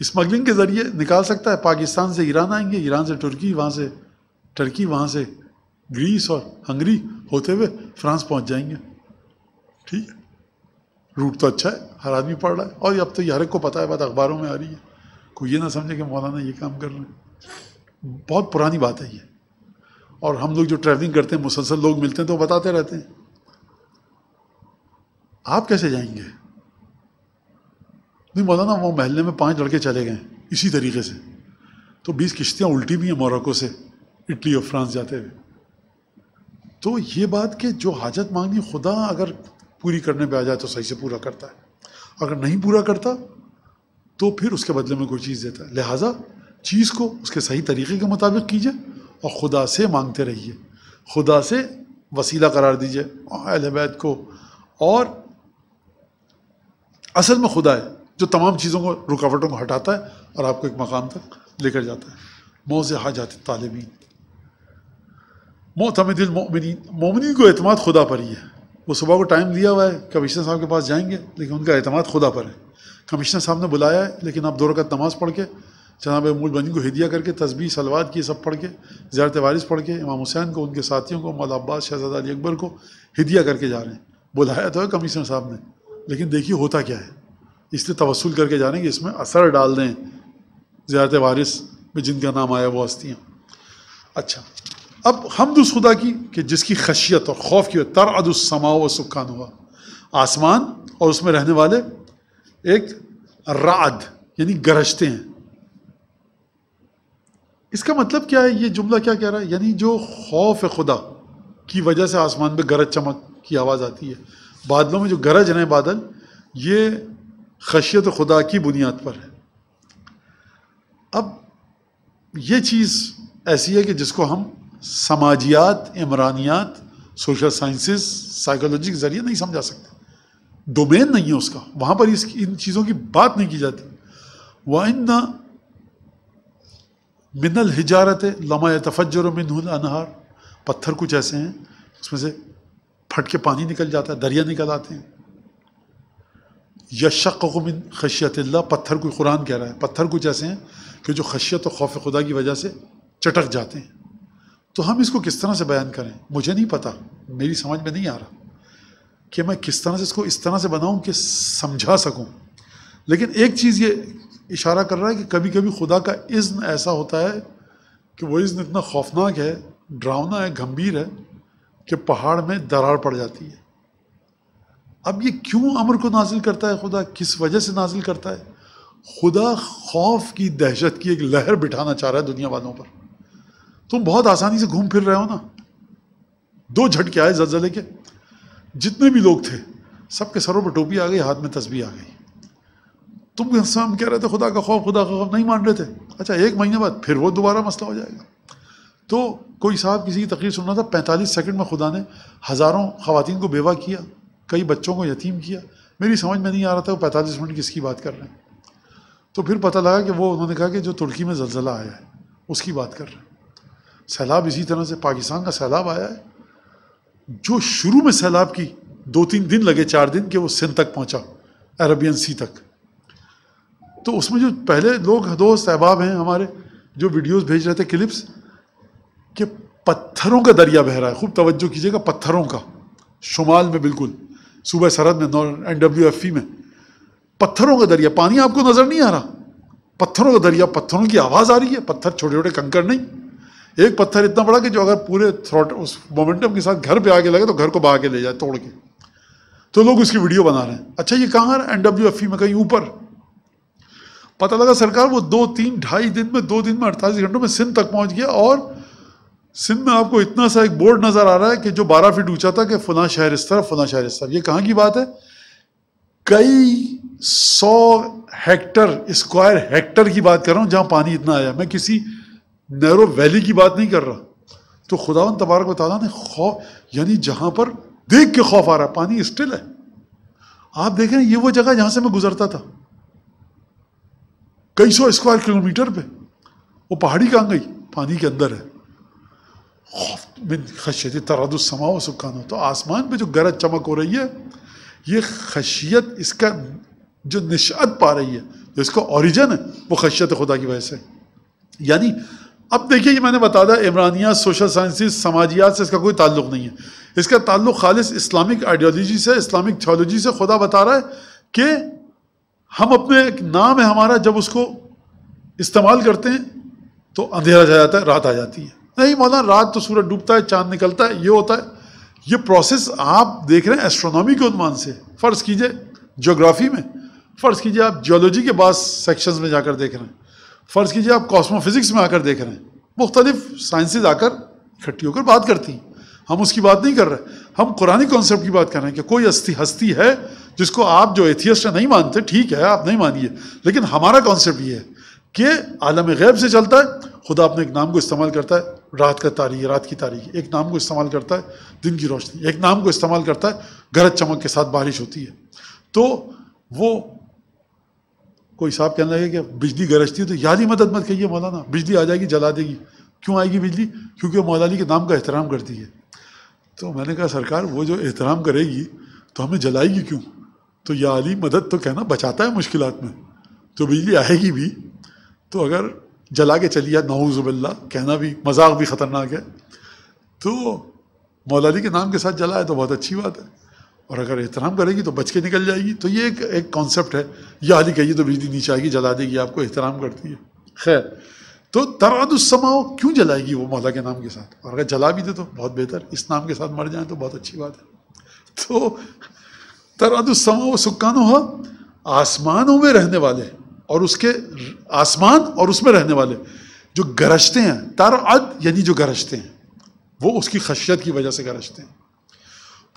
Speaker 1: स्मगलिंग के ज़रिए निकाल सकता है पाकिस्तान से ईरान आएंगे ईरान से तुर्की वहाँ से टर्की वहाँ से ग्रीस और हंगरी होते हुए फ्रांस पहुँच जाएंगे ठीक है रूट तो अच्छा है हर आदमी पढ़ रहा है और अब तो हर एक को पता है बात अखबारों में आ रही है कोई ये ना समझे कि मौलाना ये काम कर रहे हैं बहुत पुरानी बात है ये और हम लोग जो ट्रैवलिंग करते हैं मुसलसल लोग मिलते हैं तो बताते रहते हैं आप कैसे जाएंगे नहीं मौलाना वो महल्ले में पांच लड़के चले गए इसी तरीके से तो बीस किश्तियाँ उल्टी भी हैं मोरक्को से इटली और फ्रांस जाते हुए तो ये बात कि जो हाजत मांगनी खुदा अगर पूरी करने पे आ जाए तो सही से पूरा करता है अगर नहीं पूरा करता तो फिर उसके बदले में कोई चीज़ देता है लिहाजा चीज़ को उसके सही तरीके के मुताबिक कीजिए और खुदा से मांगते रहिए खुदा से वसीला करार दीजिए अहल को और असल में खुदा है जो तमाम चीज़ों को रुकावटों को हटाता है और आपको एक मकाम तक लेकर जाता है मौज हाजात तालबीन मोतमदिल मोमिन मोमिन को अतमाद खुदा पर ही है वो सुबह को टाइम दिया हुआ है कमिश्नर साहब के पास जाएंगे लेकिन उनका अहतम खुदा पर है कमिश्नर साहब ने बुलाया है लेकिन आप दो रकत नमाज़ पढ़ के जनाब मूल बनी को हदिया करके तस्बी सलवाद की सब पढ़ के ज़्यारत वारिस पढ़ के इमाम हुसैन को उनके साथियों को मौला अब्बास शहजादा अली अकबर को हदिया करके जा रहे हैं बुलाया तो है कमिश्नर साहब ने लेकिन देखिए होता क्या है इसलिए तवसल करके जा रहे हैं कि इसमें असर डाल दें ज़्यारत वारिस में जिनका नाम आया वो हस्तियाँ अच्छा अब हमद खुदा की कि जिसकी खशियत और खौफ की तर अदुलसमा व सुखान हुआ आसमान और उसमें रहने वाले एक राद यानी गरजते हैं इसका मतलब क्या है ये जुमला क्या कह रहा है यानी जो खौफ है खुदा की वजह से आसमान में गरज चमक की आवाज़ आती है बादलों में जो गरज रहे बादल ये खशियत खुदा की बुनियाद पर है अब ये चीज़ ऐसी है कि जिसको हम समाजियात इमरानियात सोशल साइंसेस साइकोलॉजी के ज़रिए नहीं समझा सकते डोमेन नहीं है उसका वहाँ पर इस इन चीज़ों की बात नहीं की जाती व इन मिनल हिजारत लमा तफजर मिन अनहार पत्थर कुछ ऐसे हैं उसमें से फट के पानी निकल जाता है दरिया निकल आते हैं यशक़मिन खशियत पत्थर कोई कुरान कह रहा है पत्थर कुछ ऐसे हैं कि जो खशियत और खौफ खुदा की वजह से चटक जाते हैं तो हम इसको किस तरह से बयान करें मुझे नहीं पता मेरी समझ में नहीं आ रहा कि मैं किस तरह से इसको इस तरह से बनाऊं कि समझा सकूं लेकिन एक चीज़ ये इशारा कर रहा है कि कभी कभी खुदा का इज़्न ऐसा होता है कि वो इज़्न इतना खौफनाक है डरावना है गंभीर है कि पहाड़ में दरार पड़ जाती है अब ये क्यों अमर को नाजिल करता है खुदा किस वजह से नाजिल करता है खुदा खौफ की दहशत की एक लहर बिठाना चाह रहा है दुनिया वालों पर तुम बहुत आसानी से घूम फिर रहे हो ना दो झटके आए जलजले के जितने भी लोग थे सबके सरों पर टोपी आ गई हाथ में तस्बी आ गई तुम हम कह रहे थे खुदा का खौफ खुदा का खौफ नहीं मान रहे थे अच्छा एक महीने बाद फिर वो दोबारा मसला हो जाएगा तो कोई साहब किसी की तकरीर सुनना था पैंतालीस सेकंड में खुदा ने हज़ारों खातन को बेवा किया कई बच्चों को यतीम किया मेरी समझ में नहीं आ रहा था वो पैंतालीस मिनट किसकी बात कर रहे हैं तो फिर पता लगा कि वो उन्होंने कहा कि जो तुर्की में जलजला आया है उसकी बात कर रहे हैं सैलाब इसी तरह से पाकिस्तान का सैलाब आया है जो शुरू में सैलाब की दो तीन दिन लगे चार दिन के वो सिंध तक पहुंचा अरबियन सी तक तो उसमें जो पहले लोग दोस्त अहबाब हैं हमारे जो वीडियोस भेज रहे थे क्लिप्स के पत्थरों का दरिया बह रहा है खूब तवज्जो कीजिएगा पत्थरों का शुमाल में बिल्कुल सुबह सरहद में एन डब्ल्यू एफ ई में पत्थरों का दरिया पानी आपको नज़र नहीं आ रहा पत्थरों का दरिया पत्थरों की आवाज़ आ रही है पत्थर छोटे छोटे कंकड़ नहीं एक पत्थर इतना बड़ा कि जो अगर पूरे थ्रोट उस मोमेंटम के साथ घर पे आगे लगे तो घर को बहा के ले जाए तोड़ के तो लोग उसकी वीडियो बना रहे हैं अच्छा ये कहाँ एन डब्ल्यू एफ ई में कहीं ऊपर पता लगा सरकार वो दो तीन ढाई दिन में दो दिन में अड़तालीस घंटों में सिंध तक पहुँच गया और सिंध में आपको इतना सा एक बोर्ड नज़र आ रहा है कि जो बारह फीट ऊंचा था कि फना शहर इस तरफ फना शहर इस तरफ ये कहाँ की बात है कई सौ हेक्टर स्क्वायर हेक्टर की बात कर रहा हूँ जहाँ पानी इतना आया मैं किसी नैरो वैली की बात नहीं कर रहा तो खुदा तबारक वाली ने खौफ यानी जहां पर देख के खौफ आ रहा है पानी स्टिल है आप देखें ये वो जगह जहाँ से मैं गुजरता था कई सौ स्क्वायर किलोमीटर पे वो पहाड़ी कहाँ गई पानी के अंदर है खौफ बिन खशियत तरदुलसमाओ तो आसमान पे जो गरज चमक हो रही है ये खशियत इसका जो निशात पा रही है जो इसका ऑरिजन है वो खशियत खुदा की वजह से यानी अब देखिए ये मैंने बता दिया इमरानिया सोशल साइंसिस समाजियात से इसका कोई ताल्लुक नहीं है इसका ताल्लुक खालिस इस्लामिक आइडियोलॉजी से इस्लामिक थियोलॉजी से खुदा बता रहा है कि हम अपने एक नाम है हमारा जब उसको इस्तेमाल करते हैं तो अंधेरा जा जाता है रात आ जाती है नहीं मौलाना रात तो सूरज डूबता है चांद निकलता है ये होता है ये प्रोसेस आप देख रहे हैं एस्ट्रोनॉमी के उन्मान से फ़र्ज़ कीजिए जोग्राफ़ी में फ़र्ज़ कीजिए आप जियोलॉजी के बाद सेक्शंस में जाकर देख रहे हैं फ़र्ज़ कीजिए आप कॉस्मोफिज़िक्स में आकर देख रहे हैं मुख्तलिफ साइंस आकर इकट्ठी होकर बात करती हैं हम उसकी बात नहीं कर रहे हम कुरानी कॉन्सेप्ट की बात कर रहे हैं कि कोई हस्ती हस्ती है जिसको आप जो एथियस्ट नहीं मानते ठीक है आप नहीं मानिए लेकिन हमारा कॉन्सेप्ट ये है कि आलम गैब से चलता है खुदा अपने एक नाम को इस्तेमाल करता है रात का तारीख रात की तारीख एक नाम को इस्तेमाल करता है दिन की रोशनी एक नाम को इस्तेमाल करता है गरज चमक के साथ बारिश होती है तो वो कोई साहब कहना है कि बिजली गरजती है तो यारी मदद मत कहिए मौलाना बिजली आ जाएगी जला देगी क्यों आएगी बिजली क्योंकि वो मौलानी के नाम का एहतराम करती है तो मैंने कहा सरकार वो जो एहतराम करेगी तो हमें जलाएगी क्यों तो या अली मदद तो कहना बचाता है मुश्किल में तो बिजली आएगी भी तो अगर जला के चलिए नाउजुबिल्ला कहना भी मजाक भी ख़तरनाक है तो मौलानी के नाम के साथ जलाए तो बहुत अच्छी बात है और अगर एहतराम करेगी तो बच के निकल जाएगी तो ये एक एक कॉन्सेप्ट है या अली कहिए तो बिजली नीचे आएगी जला देगी आपको एहतराम करती है खैर तो तरदुस्समाओ क्यों जलाएगी वो मौला के नाम के साथ और अगर जला भी दे तो बहुत बेहतर इस नाम के साथ मर जाए तो बहुत अच्छी बात है तो तरदुस्समाओ सुक्कानो हो आसमानों में रहने वाले और उसके आसमान और उसमें रहने वाले जो गरजते हैं तर यानी जो गरजते हैं वो उसकी खशियत की वजह से गरजते हैं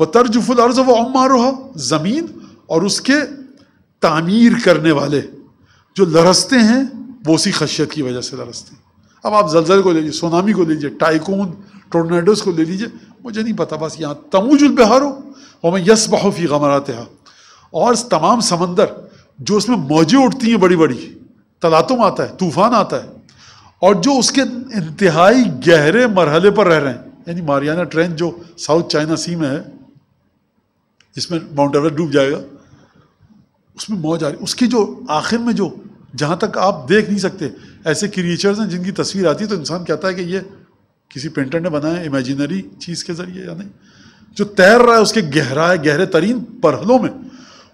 Speaker 1: तर्जुफुल अर्ज़ व अम्मारोहा ज़मीन और उसके तामीर करने वाले जो लरसते हैं वो उसी खशियत की वजह से लरसते हैं अब आप जलजल को ले लीजिए सोनामी को ले लीजिए टाइकून टोर्नेडोज को ले लीजिए मुझे नहीं पता बस यहाँ तमूजुल बहारो मैं यस आते हैं और तमाम समंदर जो उसमें मौजें उठती हैं बड़ी बड़ी तलातुम आता है तूफ़ान आता है और जो उसके इंतहाई गहरे मरहले पर रह रहे हैं यानी मारियाना ट्रेंच जो साउथ चाइना सी में है जिसमें माउंट एवरेस्ट डूब जाएगा उसमें मौज आ रही उसकी जो आखिर में जो जहाँ तक आप देख नहीं सकते ऐसे क्रिएचर्स हैं जिनकी तस्वीर आती है तो इंसान कहता है कि ये किसी पेंटर ने बनाया इमेजिनरी चीज़ के ज़रिए या नहीं जो तैर रहा है उसके गहरा है गहरे तरीन परहलों में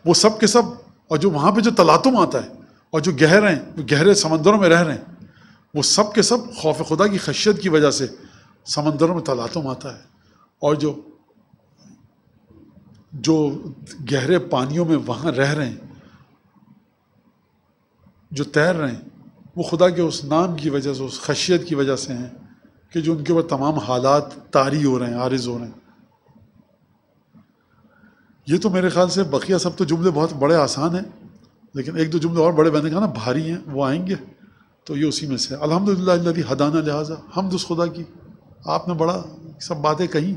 Speaker 1: वो सब के सब और जो वहाँ पे जो तलातुम आता है और जो गहरे हैं जो गहरे समंदरों में रह रहे हैं वो सब के सब खौफ खुदा की खशियत की वजह से समंदरों में तलातुम आता है और जो जो गहरे पानियों में वहाँ रह रहे हैं जो तैर रहे हैं वो खुदा के उस नाम की वजह से उस खशियत की वजह से हैं कि जो उनके ऊपर तमाम हालात तारी हो रहे हैं आरज हो रहे हैं ये तो मेरे ख्याल से बकिया सब तो जुमले बहुत बड़े आसान हैं लेकिन एक दो जुमले और बड़े बहने कहा ना भारी हैं वो आएंगे तो ये उसी में से अलहमदिल्ला हदाना लिहाजा हम उस खुदा की आपने बड़ा सब बातें कहीं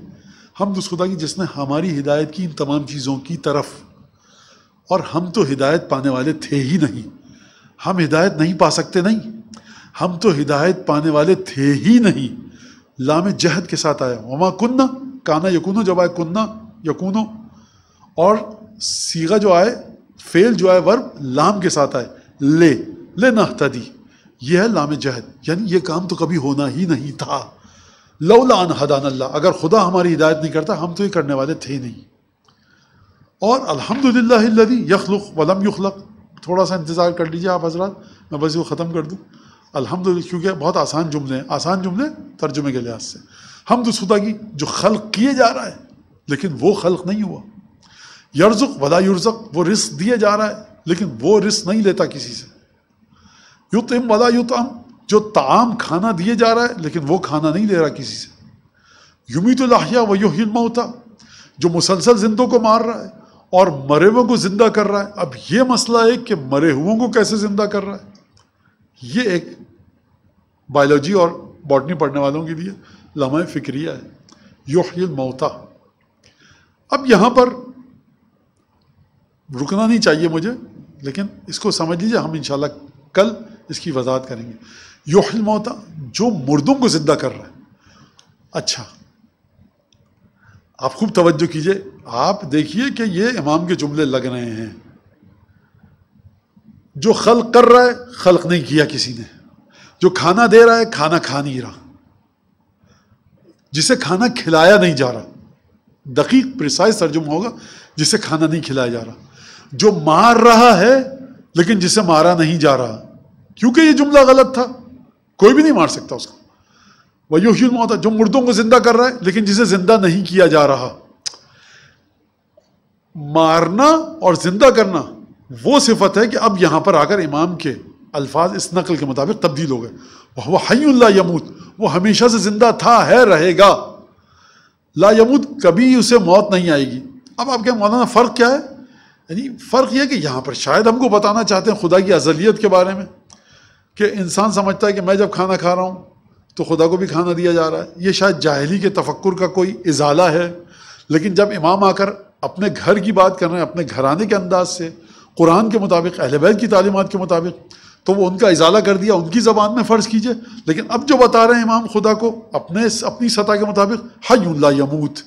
Speaker 1: हम उस खुदा की जिसने हमारी हिदायत की इन तमाम चीज़ों की तरफ और हम तो हिदायत पाने वाले थे ही नहीं हम हिदायत नहीं पा सकते नहीं हम तो हिदायत पाने वाले थे ही नहीं लाम जहद के साथ आया वमा कुन्ना काना यकूनो जब आए कुन्ना यकूनो और सीगा जो आए फेल जो आए वर्ब लाम के साथ आए ले ले दी यह है लाम जहद यानी यह काम तो कभी होना ही नहीं था लौलान हदान अल्लाह अगर खुदा हमारी हिदायत नहीं करता हम तो ये करने वाले थे ही नहीं और अल्हम्दुलिल्लाहिल्लज़ी यखलुक वलम यखलक थोड़ा सा इंतज़ार कर लीजिए आप हजरात मैं बस वो ख़त्म कर दूँ अलहमद क्योंकि बहुत आसान जुमले हैं आसान जुमले तर्जुमे के लिहाज से हम तो सुदा की जो खल्क किए जा रहा है लेकिन वो खल्क नहीं हुआ यर्जुक वला युर्जक वो रिस्क दिए जा रहा है लेकिन वो रिस्क नहीं लेता किसी से युत इम वला युत जो ताम खाना दिए जा रहा है लेकिन वो खाना नहीं ले रहा किसी से युमी तो लाहिया व युहिल होता जो मुसलसल जिंदों को मार रहा है और मरे हुओं को ज़िंदा कर रहा है अब ये मसला है कि मरे हुओं को कैसे ज़िंदा कर रहा है ये एक बायोलॉजी और बॉटनी पढ़ने वालों के लिए लम्हा फिक्रिया है योहिल मौता अब यहाँ पर रुकना नहीं चाहिए मुझे लेकिन इसको समझ लीजिए हम इंशाल्लाह कल इसकी वजाहत करेंगे योहिल मौता जो मुर्दों को जिंदा कर रहा है अच्छा आप खूब तवज्जो कीजिए आप देखिए कि ये इमाम के जुमले लग रहे हैं जो खल कर रहा है खल नहीं किया किसी ने जो खाना दे रहा है खाना खा नहीं रहा जिसे खाना खिलाया नहीं जा रहा दकीक प्रिसाइज तर्जुम होगा जिसे खाना नहीं खिलाया जा रहा जो मार रहा है लेकिन जिसे मारा नहीं जा रहा क्योंकि ये जुमला गलत था कोई भी नहीं मार सकता उसको वही मौत जो मुर्दों को जिंदा कर रहा है लेकिन जिसे जिंदा नहीं किया जा रहा मारना और जिंदा करना वो सिफत है कि अब यहाँ पर आकर इमाम के अल्फाज इस नकल के मुताबिक तब्दील हो गए वह हयुल्ला यमूत वो हमेशा से जिंदा था है रहेगा ला यमूत कभी उसे मौत नहीं आएगी अब आपके मौलाना फ़र्क क्या है यानी फ़र्क यह कि यहां पर शायद हमको बताना चाहते हैं खुदा की अजलियत के बारे में कि इंसान समझता है कि मैं जब खाना खा रहा हूँ तो खुदा को भी खाना दिया जा रहा है ये शायद जाहली के तफक्र का कोई इजाला है लेकिन जब इमाम आकर अपने घर की बात कर रहे हैं अपने घराने के अंदाज से कुरान के मुताबिक अहलबैत की तालीमत के मुताबिक तो वो उनका इजाला कर दिया उनकी ज़बान में फ़र्ज़ कीजिए लेकिन अब जो बता रहे हैं इमाम खुदा को अपने अपनी सतह के मुताबिक हयला यमूत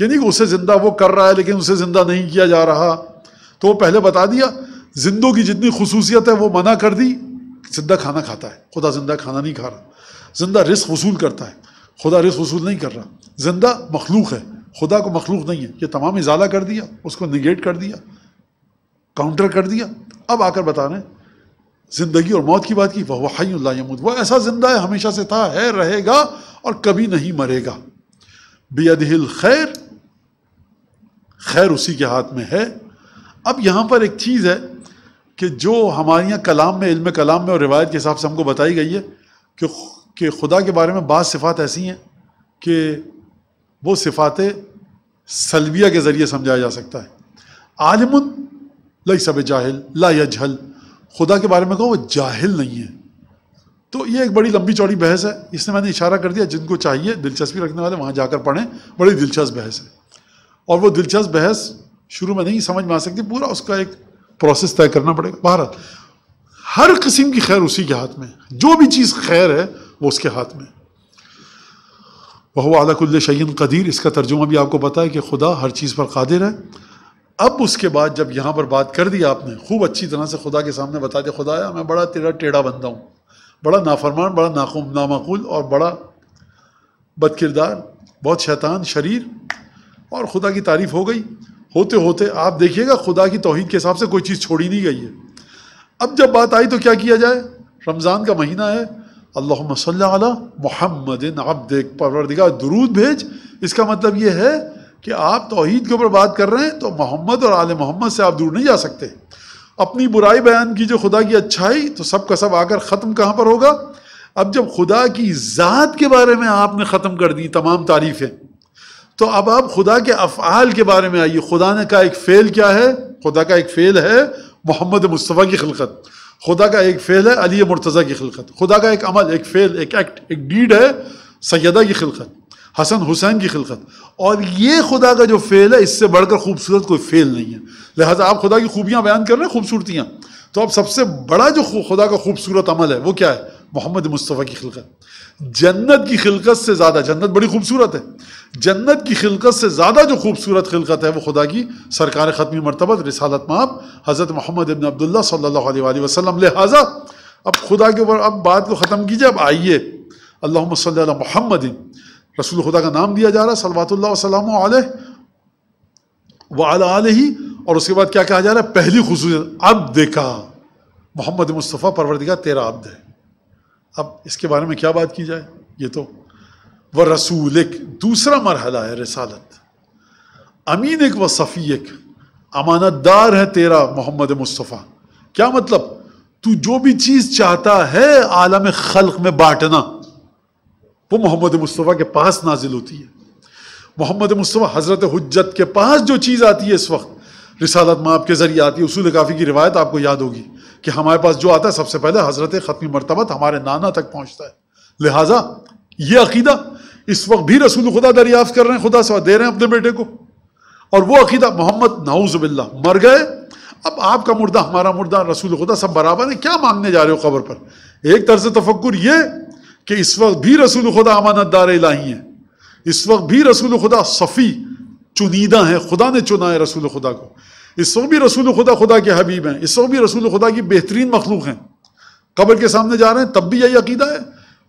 Speaker 1: यानी कि उसे ज़िंदा वो कर रहा है लेकिन उसे ज़िंदा नहीं किया जा रहा तो वो पहले बता दिया जिंदों की जितनी खसूसियत है वो मना कर दी जिंदा खाना खाता है खुदा जिंदा खाना नहीं खा रहा जिंदा रिस्क वसूल करता है खुदा रिस्क वसूल नहीं कर रहा जिंदा मखलूक है खुदा को मखलूक नहीं है ये तमाम इजाला कर दिया उसको निगेट कर दिया काउंटर कर दिया अब आकर बता रहे ज़िंदगी और मौत की बात की वह हईमूद वह ऐसा ज़िंदा है हमेशा से था है रहेगा और कभी नहीं मरेगा बेअदिल खैर खैर उसी के हाथ में है अब यहाँ पर एक चीज़ है कि जो हमारे यहाँ कलाम में इल्म कलाम में और रिवायत के हिसाब से हमको बताई गई है कि कि खुदा के बारे में बाज़ सिफ़ात ऐसी हैं कि वो सिफ़ात सलबिया के ज़रिए समझाया जा सकता है आलिम लई सब जाहिल ला या यजहल खुदा के बारे में कहो वो जाहिल नहीं है तो ये एक बड़ी लंबी चौड़ी बहस है इसने मैंने इशारा कर दिया जिनको चाहिए दिलचस्पी रखने वाले वहाँ जाकर पढ़ें बड़ी दिलचस्प बहस है और वो दिलचस्प बहस शुरू में नहीं समझ में आ सकती पूरा उसका एक प्रोसेस तय करना पड़ेगा भारत हर किस्म की खैर उसी के हाथ में जो भी चीज़ खैर है वो उसके हाथ में वह अलाकुल्ल शयन कदीर इसका तर्जुमा भी आपको पता है कि खुदा हर चीज़ पर कादिर है अब उसके बाद जब यहाँ पर बात कर दी आपने खूब अच्छी तरह से खुदा के सामने बता दिया आया मैं बड़ा तेरा टेढ़ा बंदा हूँ बड़ा नाफरमान बड़ा नाखूम नामाकुल और बड़ा बद किरदार बहुत शैतान शरीर और खुदा की तारीफ हो गई होते होते आप देखिएगा खुदा की तोहद के हिसाब से कोई चीज़ छोड़ी नहीं गई है अब जब बात आई तो क्या किया जाए रमज़ान का महीना है अल्लाह सल मोहम्मद आप देख परवरदिगा दरूद भेज इसका मतलब ये है कि आप तोहद के ऊपर बात कर रहे हैं तो मोहम्मद और आल मोहम्मद से आप दूर नहीं जा सकते अपनी बुराई बयान की जो खुदा की अच्छाई तो सब का सब आकर ख़त्म कहाँ पर होगा अब जब खुदा की ज़ात के बारे में आपने ख़त्म कर दी तमाम तारीफ़ें तो अब आप खुदा के अफ़ाल के बारे में आइए खुदा ने का एक फ़ेल क्या है खुदा का एक फ़ेल है मोहम्मद मुस्तफ़ा की खिलकत खुदा का एक फ़ेल है अली मुर्तज़ा की खिलकत खुदा का एक अमल एक फ़ेल एक एक्ट एक डीड है सैदा की खिलकत हसन हुसैन की खिलकत और ये खुदा का जो फ़ेल है इससे बढ़कर खूबसूरत कोई फ़ेल नहीं है लिहाजा आप खुदा की खूबियाँ बयान कर रहे हैं खूबसूरतियाँ तो अब सबसे बड़ा जो खुदा का खूबसूरत अमल है वो क्या है मोहम्मद मुस्तफ़ा की खिलकत जन्नत की खिलकत से ज़्यादा जन्नत बड़ी खूबसूरत है जन्नत की खिलकत से ज़्यादा जो खूबसूरत खिलकत है वो खुदा की सरकार ख़त्मी मरतबत रिसालत माप हज़रत मोहम्मद इबन अब्दुल्ला सल्ला वसलम लिहाजा अब खुदा के ऊपर अब बात को ख़त्म कीजिए अब आइए अल्लाह सल महमद रसूल खुदा का नाम दिया जा रहा है सलवातुल्ला वसलम वाल ही और उसके बाद क्या कहा जा रहा है पहली खसूस अब देखा मोहम्मद मुस्तफ़ा परवरदिगा तेरा अब्द है अब इसके बारे में क्या बात की जाए ये तो व एक दूसरा मरहला है रसालत अमीन एक व सफी एक अमानत दार है तेरा मोहम्मद मुस्तफ़ा क्या मतलब तू जो भी चीज़ चाहता है आलम खल में बांटना वो मोहम्मद मुस्तफ़ा के पास नाजिल होती है मोहम्मद मुस्तफ़ा हज़रत हजत के पास जो चीज़ आती है इस वक्त रिसालत माँ आपके ज़रिए आती है उसूल काफ़ी की रिवायत आपको याद होगी कि हमारे पास जो आता है सबसे पहले हज़रत ख़त्मी मरतबत हमारे नाना तक पहुंचता है लिहाजा ये अकीदा इस वक्त भी रसूल खुदा दरियाफ़ कर रहे हैं खुदा सवा दे रहे हैं अपने बेटे को और वो अकीदा मोहम्मद नाउजबिल्ला मर गए अब आपका मुर्दा हमारा मुर्दा रसूल खुदा सब बराबर है क्या मांगने जा रहे हो खबर पर एक तर्ज तफक्र ये कि इस वक्त भी रसूल खुदा अमानतदार इलाही हैं इस वक्त भी रसूल खुदा सफ़ी चुनीदा है खुदा ने चुना है रसूल खुदा को इस सौ भी रसूल खुदा खुदा के हबीब हैं इस सौ भी रसूल खुदा की बेहतरीन मखलूक हैं कबर के सामने जा रहे हैं तब भी यही अकीदा है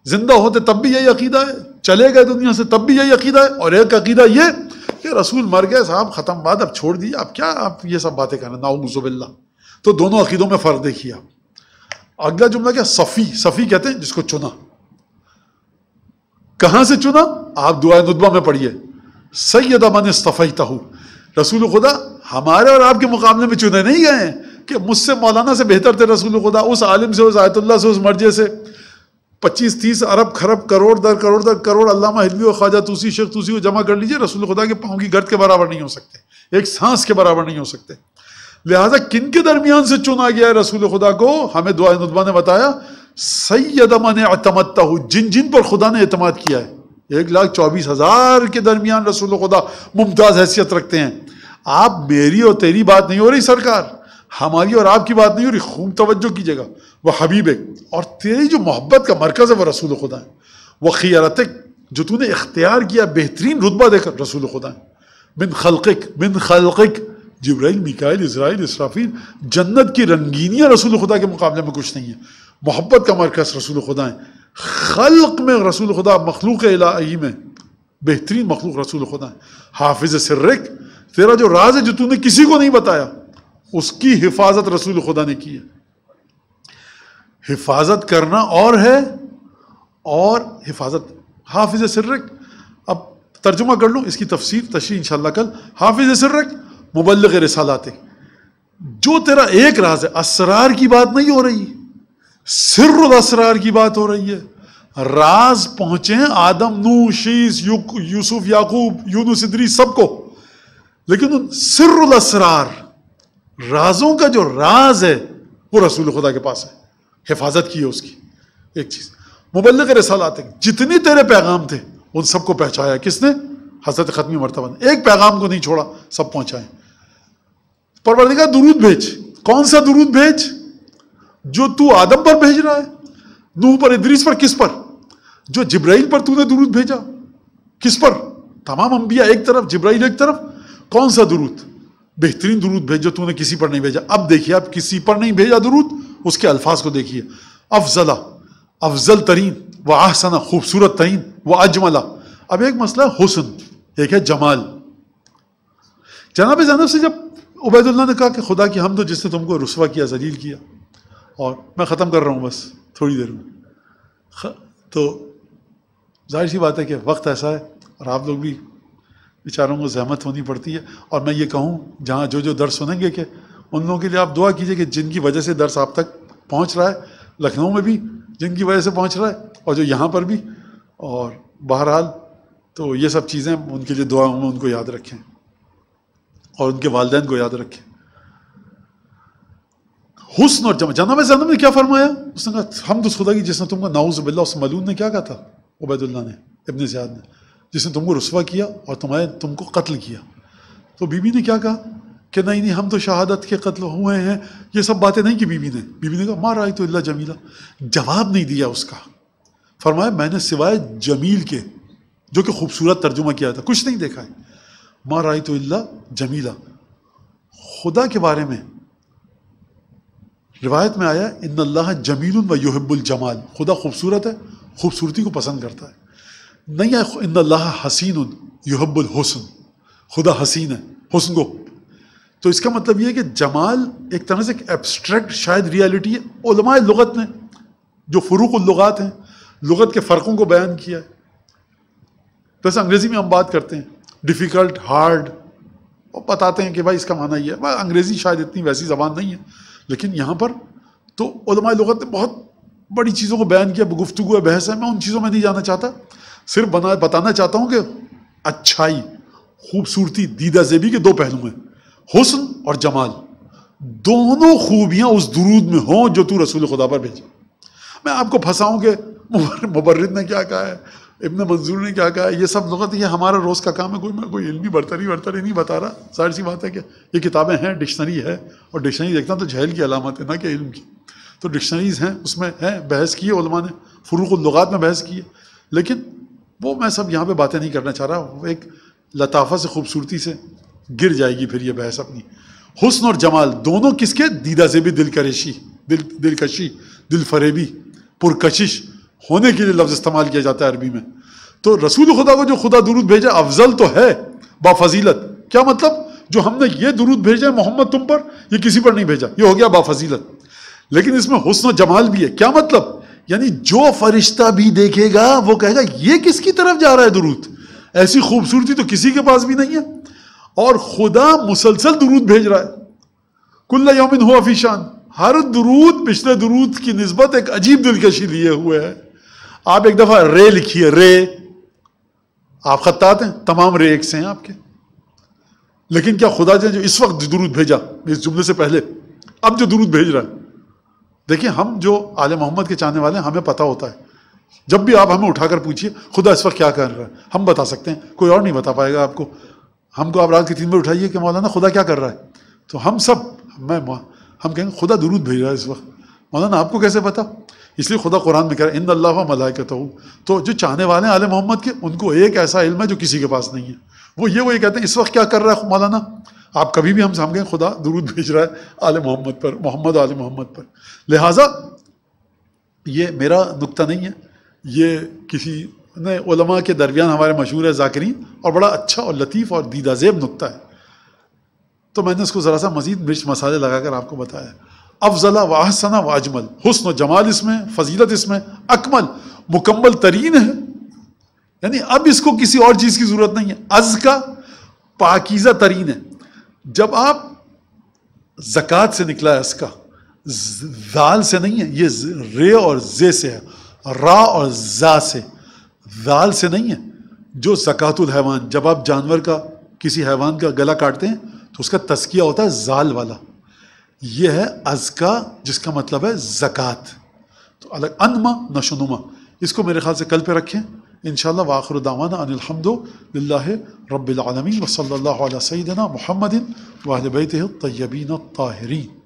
Speaker 1: जिंदा होते तब भी यही अकीदा है चले गए दुनिया से तब भी यही अकीदा है और एक अकीदा ये कि रसूल मर गए साहब ख़त्म बात अब छोड़ दीजिए आप क्या आप ये सब बातें करें नाउजुबिल्ला तो दोनों अकीदों में फ़र्क देखिए आप अगला जुमला क्या सफ़ी सफ़ी कहते हैं जिसको चुना कहाँ से चुना आप दुआ नुदबा में पढ़िए सैदा मन सफ़ी तहू रसूल खुदा हमारे और आपके मुकाबले में चुने नहीं गए हैं कि मुझसे मौलाना से बेहतर थे रसूल खुदा उस आलिम से उस आयतुल्ला से उस मर्जे से पच्चीस तीस अरब खरब करोड़ दर करोड़ दर करोड़ अल्लामा हिलवी और ख्वाजा तूसी शेख तूसी को जमा कर लीजिए रसूल खुदा के पाँव की गर्द के बराबर नहीं हो सकते एक सांस के बराबर नहीं हो सकते लिहाजा किन के दरमियान से चुना गया है रसूल खुदा को हमें दुआ नुतबा ने बताया सैदमा ने अतमत्ता जिन जिन पर खुदा ने अतमाद किया है एक लाख चौबीस हज़ार के दरमियान रसूल खुदा मुमताज़ हैसियत रखते हैं आप मेरी और तेरी बात नहीं हो रही सरकार हमारी और आपकी बात नहीं हो रही खूब तवज्जो कीजिएगा वह हबीब और तेरी जो मोहब्बत का मरकज़ है वह रसूल खुदा है वह खियारत जो तूने इख्तियार किया बेहतरीन रुतबा देकर रसूल खुदा है बिन खलक़ बिन खलक़ जब्राइल मिकाइल इसराइल इसराफील जन्नत की रंगीनियाँ रसूल खुदा के मुकाबले में कुछ नहीं है मोहब्बत का मरकज़ रसूल खुदा है खल्क में रसूल खुदा मखलूक इलाही में बेहतरीन मखलूक रसूल खुदा है हाफिज सर्रिक तेरा जो राज है जो तूने किसी को नहीं बताया उसकी हिफाजत रसूल खुदा ने की है हिफाजत करना और है और हिफाजत हाफिज सर्रक अब तर्जुमा कर लूँ इसकी तफसीर तशी इन कल हाफिज सर्रक मुबलग रसालाते जो तेरा एक राज है असरार की बात नहीं हो रही सिर असरार की बात हो रही है राज पहुंचे आदम नू शीस यूसुफ याकूब यूनु इदरी सबको लेकिन सिर असरार राजों का जो राज है वो रसूल खुदा के पास है हिफाजत की है उसकी एक चीज़ के रसाल आते जितने तेरे पैगाम थे उन सबको पहचाया किसने हजरत ख़त्मी मरतबा एक पैगाम को नहीं छोड़ा सब पहुंचाए पर दुरूद भेज कौन सा दुरूद भेज जो तू आदम पर भेज रहा है नूह पर इद्रीस पर किस पर जो जिब्राइल पर तूने दुरूद भेजा किस पर तमाम अंबिया एक तरफ जिब्राइल एक तरफ कौन सा दुरूद बेहतरीन दुरूद भेजो तूने किसी पर नहीं भेजा अब देखिए अब किसी पर नहीं भेजा दुरूद उसके अल्फाज को देखिए अफजला अफजल तरीन व आहसना खूबसूरत तरीन व अजमला अब एक मसला है हुसन एक है जमाल जनाब जानब से जब उबैदुल्ला ने कहा कि खुदा की हम तो जिसने तुमको रुसवा किया जलील किया और मैं ख़त्म कर रहा हूँ बस थोड़ी देर में तो जाहिर सी बात है कि वक्त ऐसा है और आप लोग भी बेचारों को जहमत होनी पड़ती है और मैं ये कहूँ जहाँ जो जो दर्द सुनेंगे कि उन लोगों के लिए आप दुआ कीजिए कि जिनकी वजह से दर्द आप तक पहुँच रहा है लखनऊ में भी जिनकी वजह से पहुँच रहा है और जो यहाँ पर भी और बहरहाल तो ये सब चीज़ें उनके लिए दुआ में उनको याद रखें और उनके वालदेन को याद रखें हुसन और जमा जन्म जन्म ने क्या फरमाया उसने कहा हम तो खुदा की जिसने तुमको नाउज बिल्ला उस मलून ने क्या कहा था उबैदुल्ला ने इबन ज्याद ने जिसने तुमको रसवा किया और तुम्हारे तुमको कत्ल किया तो बीबी ने क्या कहा कि नहीं नहीं हम तो शहादत के कत्ल हुए हैं ये सब बातें नहीं कि बीबी ने बीबी ने कहा मार आई तो अल्लाह जमीला जवाब नहीं दिया उसका फरमाया मैंने सिवाय जमील के जो कि खूबसूरत तर्जुमा किया था कुछ नहीं देखा है मार आई तो अल्लाह जमीला खुदा के बारे में रिवायत में आया इन अल्लाह जमील व युहब्बुल जमाल खुदा खूबसूरत है खूबसूरती को पसंद करता है नहीं आए इन अल्लाह हसीन युहब्बुल हुसन खुदा हसीन है हुसन को तो इसका मतलब यह है कि जमाल एक तरह से एक एब्स्ट्रैक्ट शायद रियलिटी है उलमाए लगत ने जो फ़रूक लगात हैं लगत के फ़र्कों को बयान किया है जैसे तो अंग्रेज़ी में हम बात करते हैं डिफ़िकल्ट हार्ड और बताते हैं कि भाई इसका माना ही है भाई अंग्रेज़ी शायद इतनी वैसी ज़बान नहीं है लेकिन यहाँ पर तो लगत ने बहुत बड़ी चीज़ों को बयान किया गुफ्तु बहस है मैं उन चीज़ों में नहीं जाना चाहता सिर्फ बना बताना चाहता हूँ कि अच्छाई खूबसूरती दीदा जेबी के दो पहलू हैं हुसन और जमाल दोनों खूबियाँ उस दरूद में हों जो तू रसूल खुदा पर भेजा मैं आपको फंसाऊँ के मुबर्रद ने क्या कहा है इबन मंजूर ने क्या कहा ये सब लगत ये हमारा रोज़ का काम है कोई मैं कोई इलमी बरतरी बरतरी नहीं बता रहा सारी सी बात है क्या ये किताबें हैं डिक्शनरी है और डिक्शनरी देखता हूँ तो जहल की अलामत है ना कि इल्म की तो डिक्शनरीज़ हैं उसमें हैं बहस की है ने फ़रूक़ात में बहस की है लेकिन वो मैं सब यहाँ पर बातें नहीं करना चाह रहा एक लताफ़ा से खूबसूरती से गिर जाएगी फिर ये बहस अपनी हसन और जमाल दोनों किसके दीदा से भी दिलकरेशी दिल दिलकशी दिलफरेबी पुरकशिश होने के लिए लफ्ज़ इस्तेमाल किया जाता है अरबी में तो रसूल खुदा को जो खुदा दुरूद भेजा अफजल तो है बाफजीलत क्या मतलब जो हमने ये दुरूद भेजा है मोहम्मद तुम पर ये किसी पर नहीं भेजा ये हो गया बाफजीलत लेकिन इसमें हुसन जमाल भी है क्या मतलब यानी जो फरिश्ता भी देखेगा वो कहेगा ये किसकी तरफ जा रहा है दुरूद ऐसी खूबसूरती तो किसी के पास भी नहीं है और खुदा मुसलसल दुरूद भेज रहा है कुल्ला यौमिन हुआ फीशान हर दुरूद पिछले दुरूद की नस्बत एक अजीब दिलकशी लिए हुए है आप एक दफ़ा रे लिखिए रे आप खत्तात हैं तमाम रे एक से हैं आपके लेकिन क्या खुदा जी जो इस वक्त दुरूद भेजा इस जुमले से पहले अब जो दुरूद भेज रहा है देखिए हम जो आले मोहम्मद के चाहने वाले हैं हमें पता होता है जब भी आप हमें उठाकर पूछिए खुदा इस वक्त क्या कर रहा है हम बता सकते हैं कोई और नहीं बता पाएगा आपको हमको आप रात की तीन बजे उठाइए कि मौलाना खुदा क्या कर रहा है तो हम सब मैं हम कहेंगे खुदा दुरूद भेज रहा है इस वक्त मौलाना आपको कैसे पता इसलिए खुदा कुरान में कह रहा है इन अल्लाह मलाइकत हूँ तो जो चाहने वाले हैं आल मोहम्मद के उनको एक ऐसा इल्म है जो किसी के पास नहीं है वो ये वो ये कहते हैं इस वक्त क्या कर रहा है मौलाना आप कभी भी हम सामने खुदा दुरूद भेज रहा है आल मोहम्मद पर मोहम्मद आल मोहम्मद पर लिहाजा ये मेरा नुकता नहीं है ये किसी ने उलमा के दरमियान हमारे मशहूर है जाकरी और बड़ा अच्छा और लतीफ़ और दीदाजेब नुकता है तो मैंने उसको ज़रा सा मज़ीद मिर्च मसाले लगाकर आपको बताया अफजला व अहसना व अजमल हसन व जमाल इसमें फजीलत इसमें अकमल मुकम्मल तरीन है यानी अब इसको किसी और चीज़ की ज़रूरत नहीं है अज का पाकिज़ा तरीन है जब आप ज़क़़त से निकला है इसका जाल से नहीं है ये रे और जे से है रा और जा से जाल से नहीं है जो ज़क़ातुल हैवान जब आप जानवर का किसी हैवान का गला काटते हैं तो उसका तस्किया होता है जाल वाला यह है अजका जिसका मतलब है ज़क़़त तो अलग अनमा नशनुमा इसको मेरे ख्याल से कल पे रखें इन शाला वाखर दावाना अनिलहमदो रबालमीन वसल सईदना महमदिन वाहबैत तयबीन ताहरीन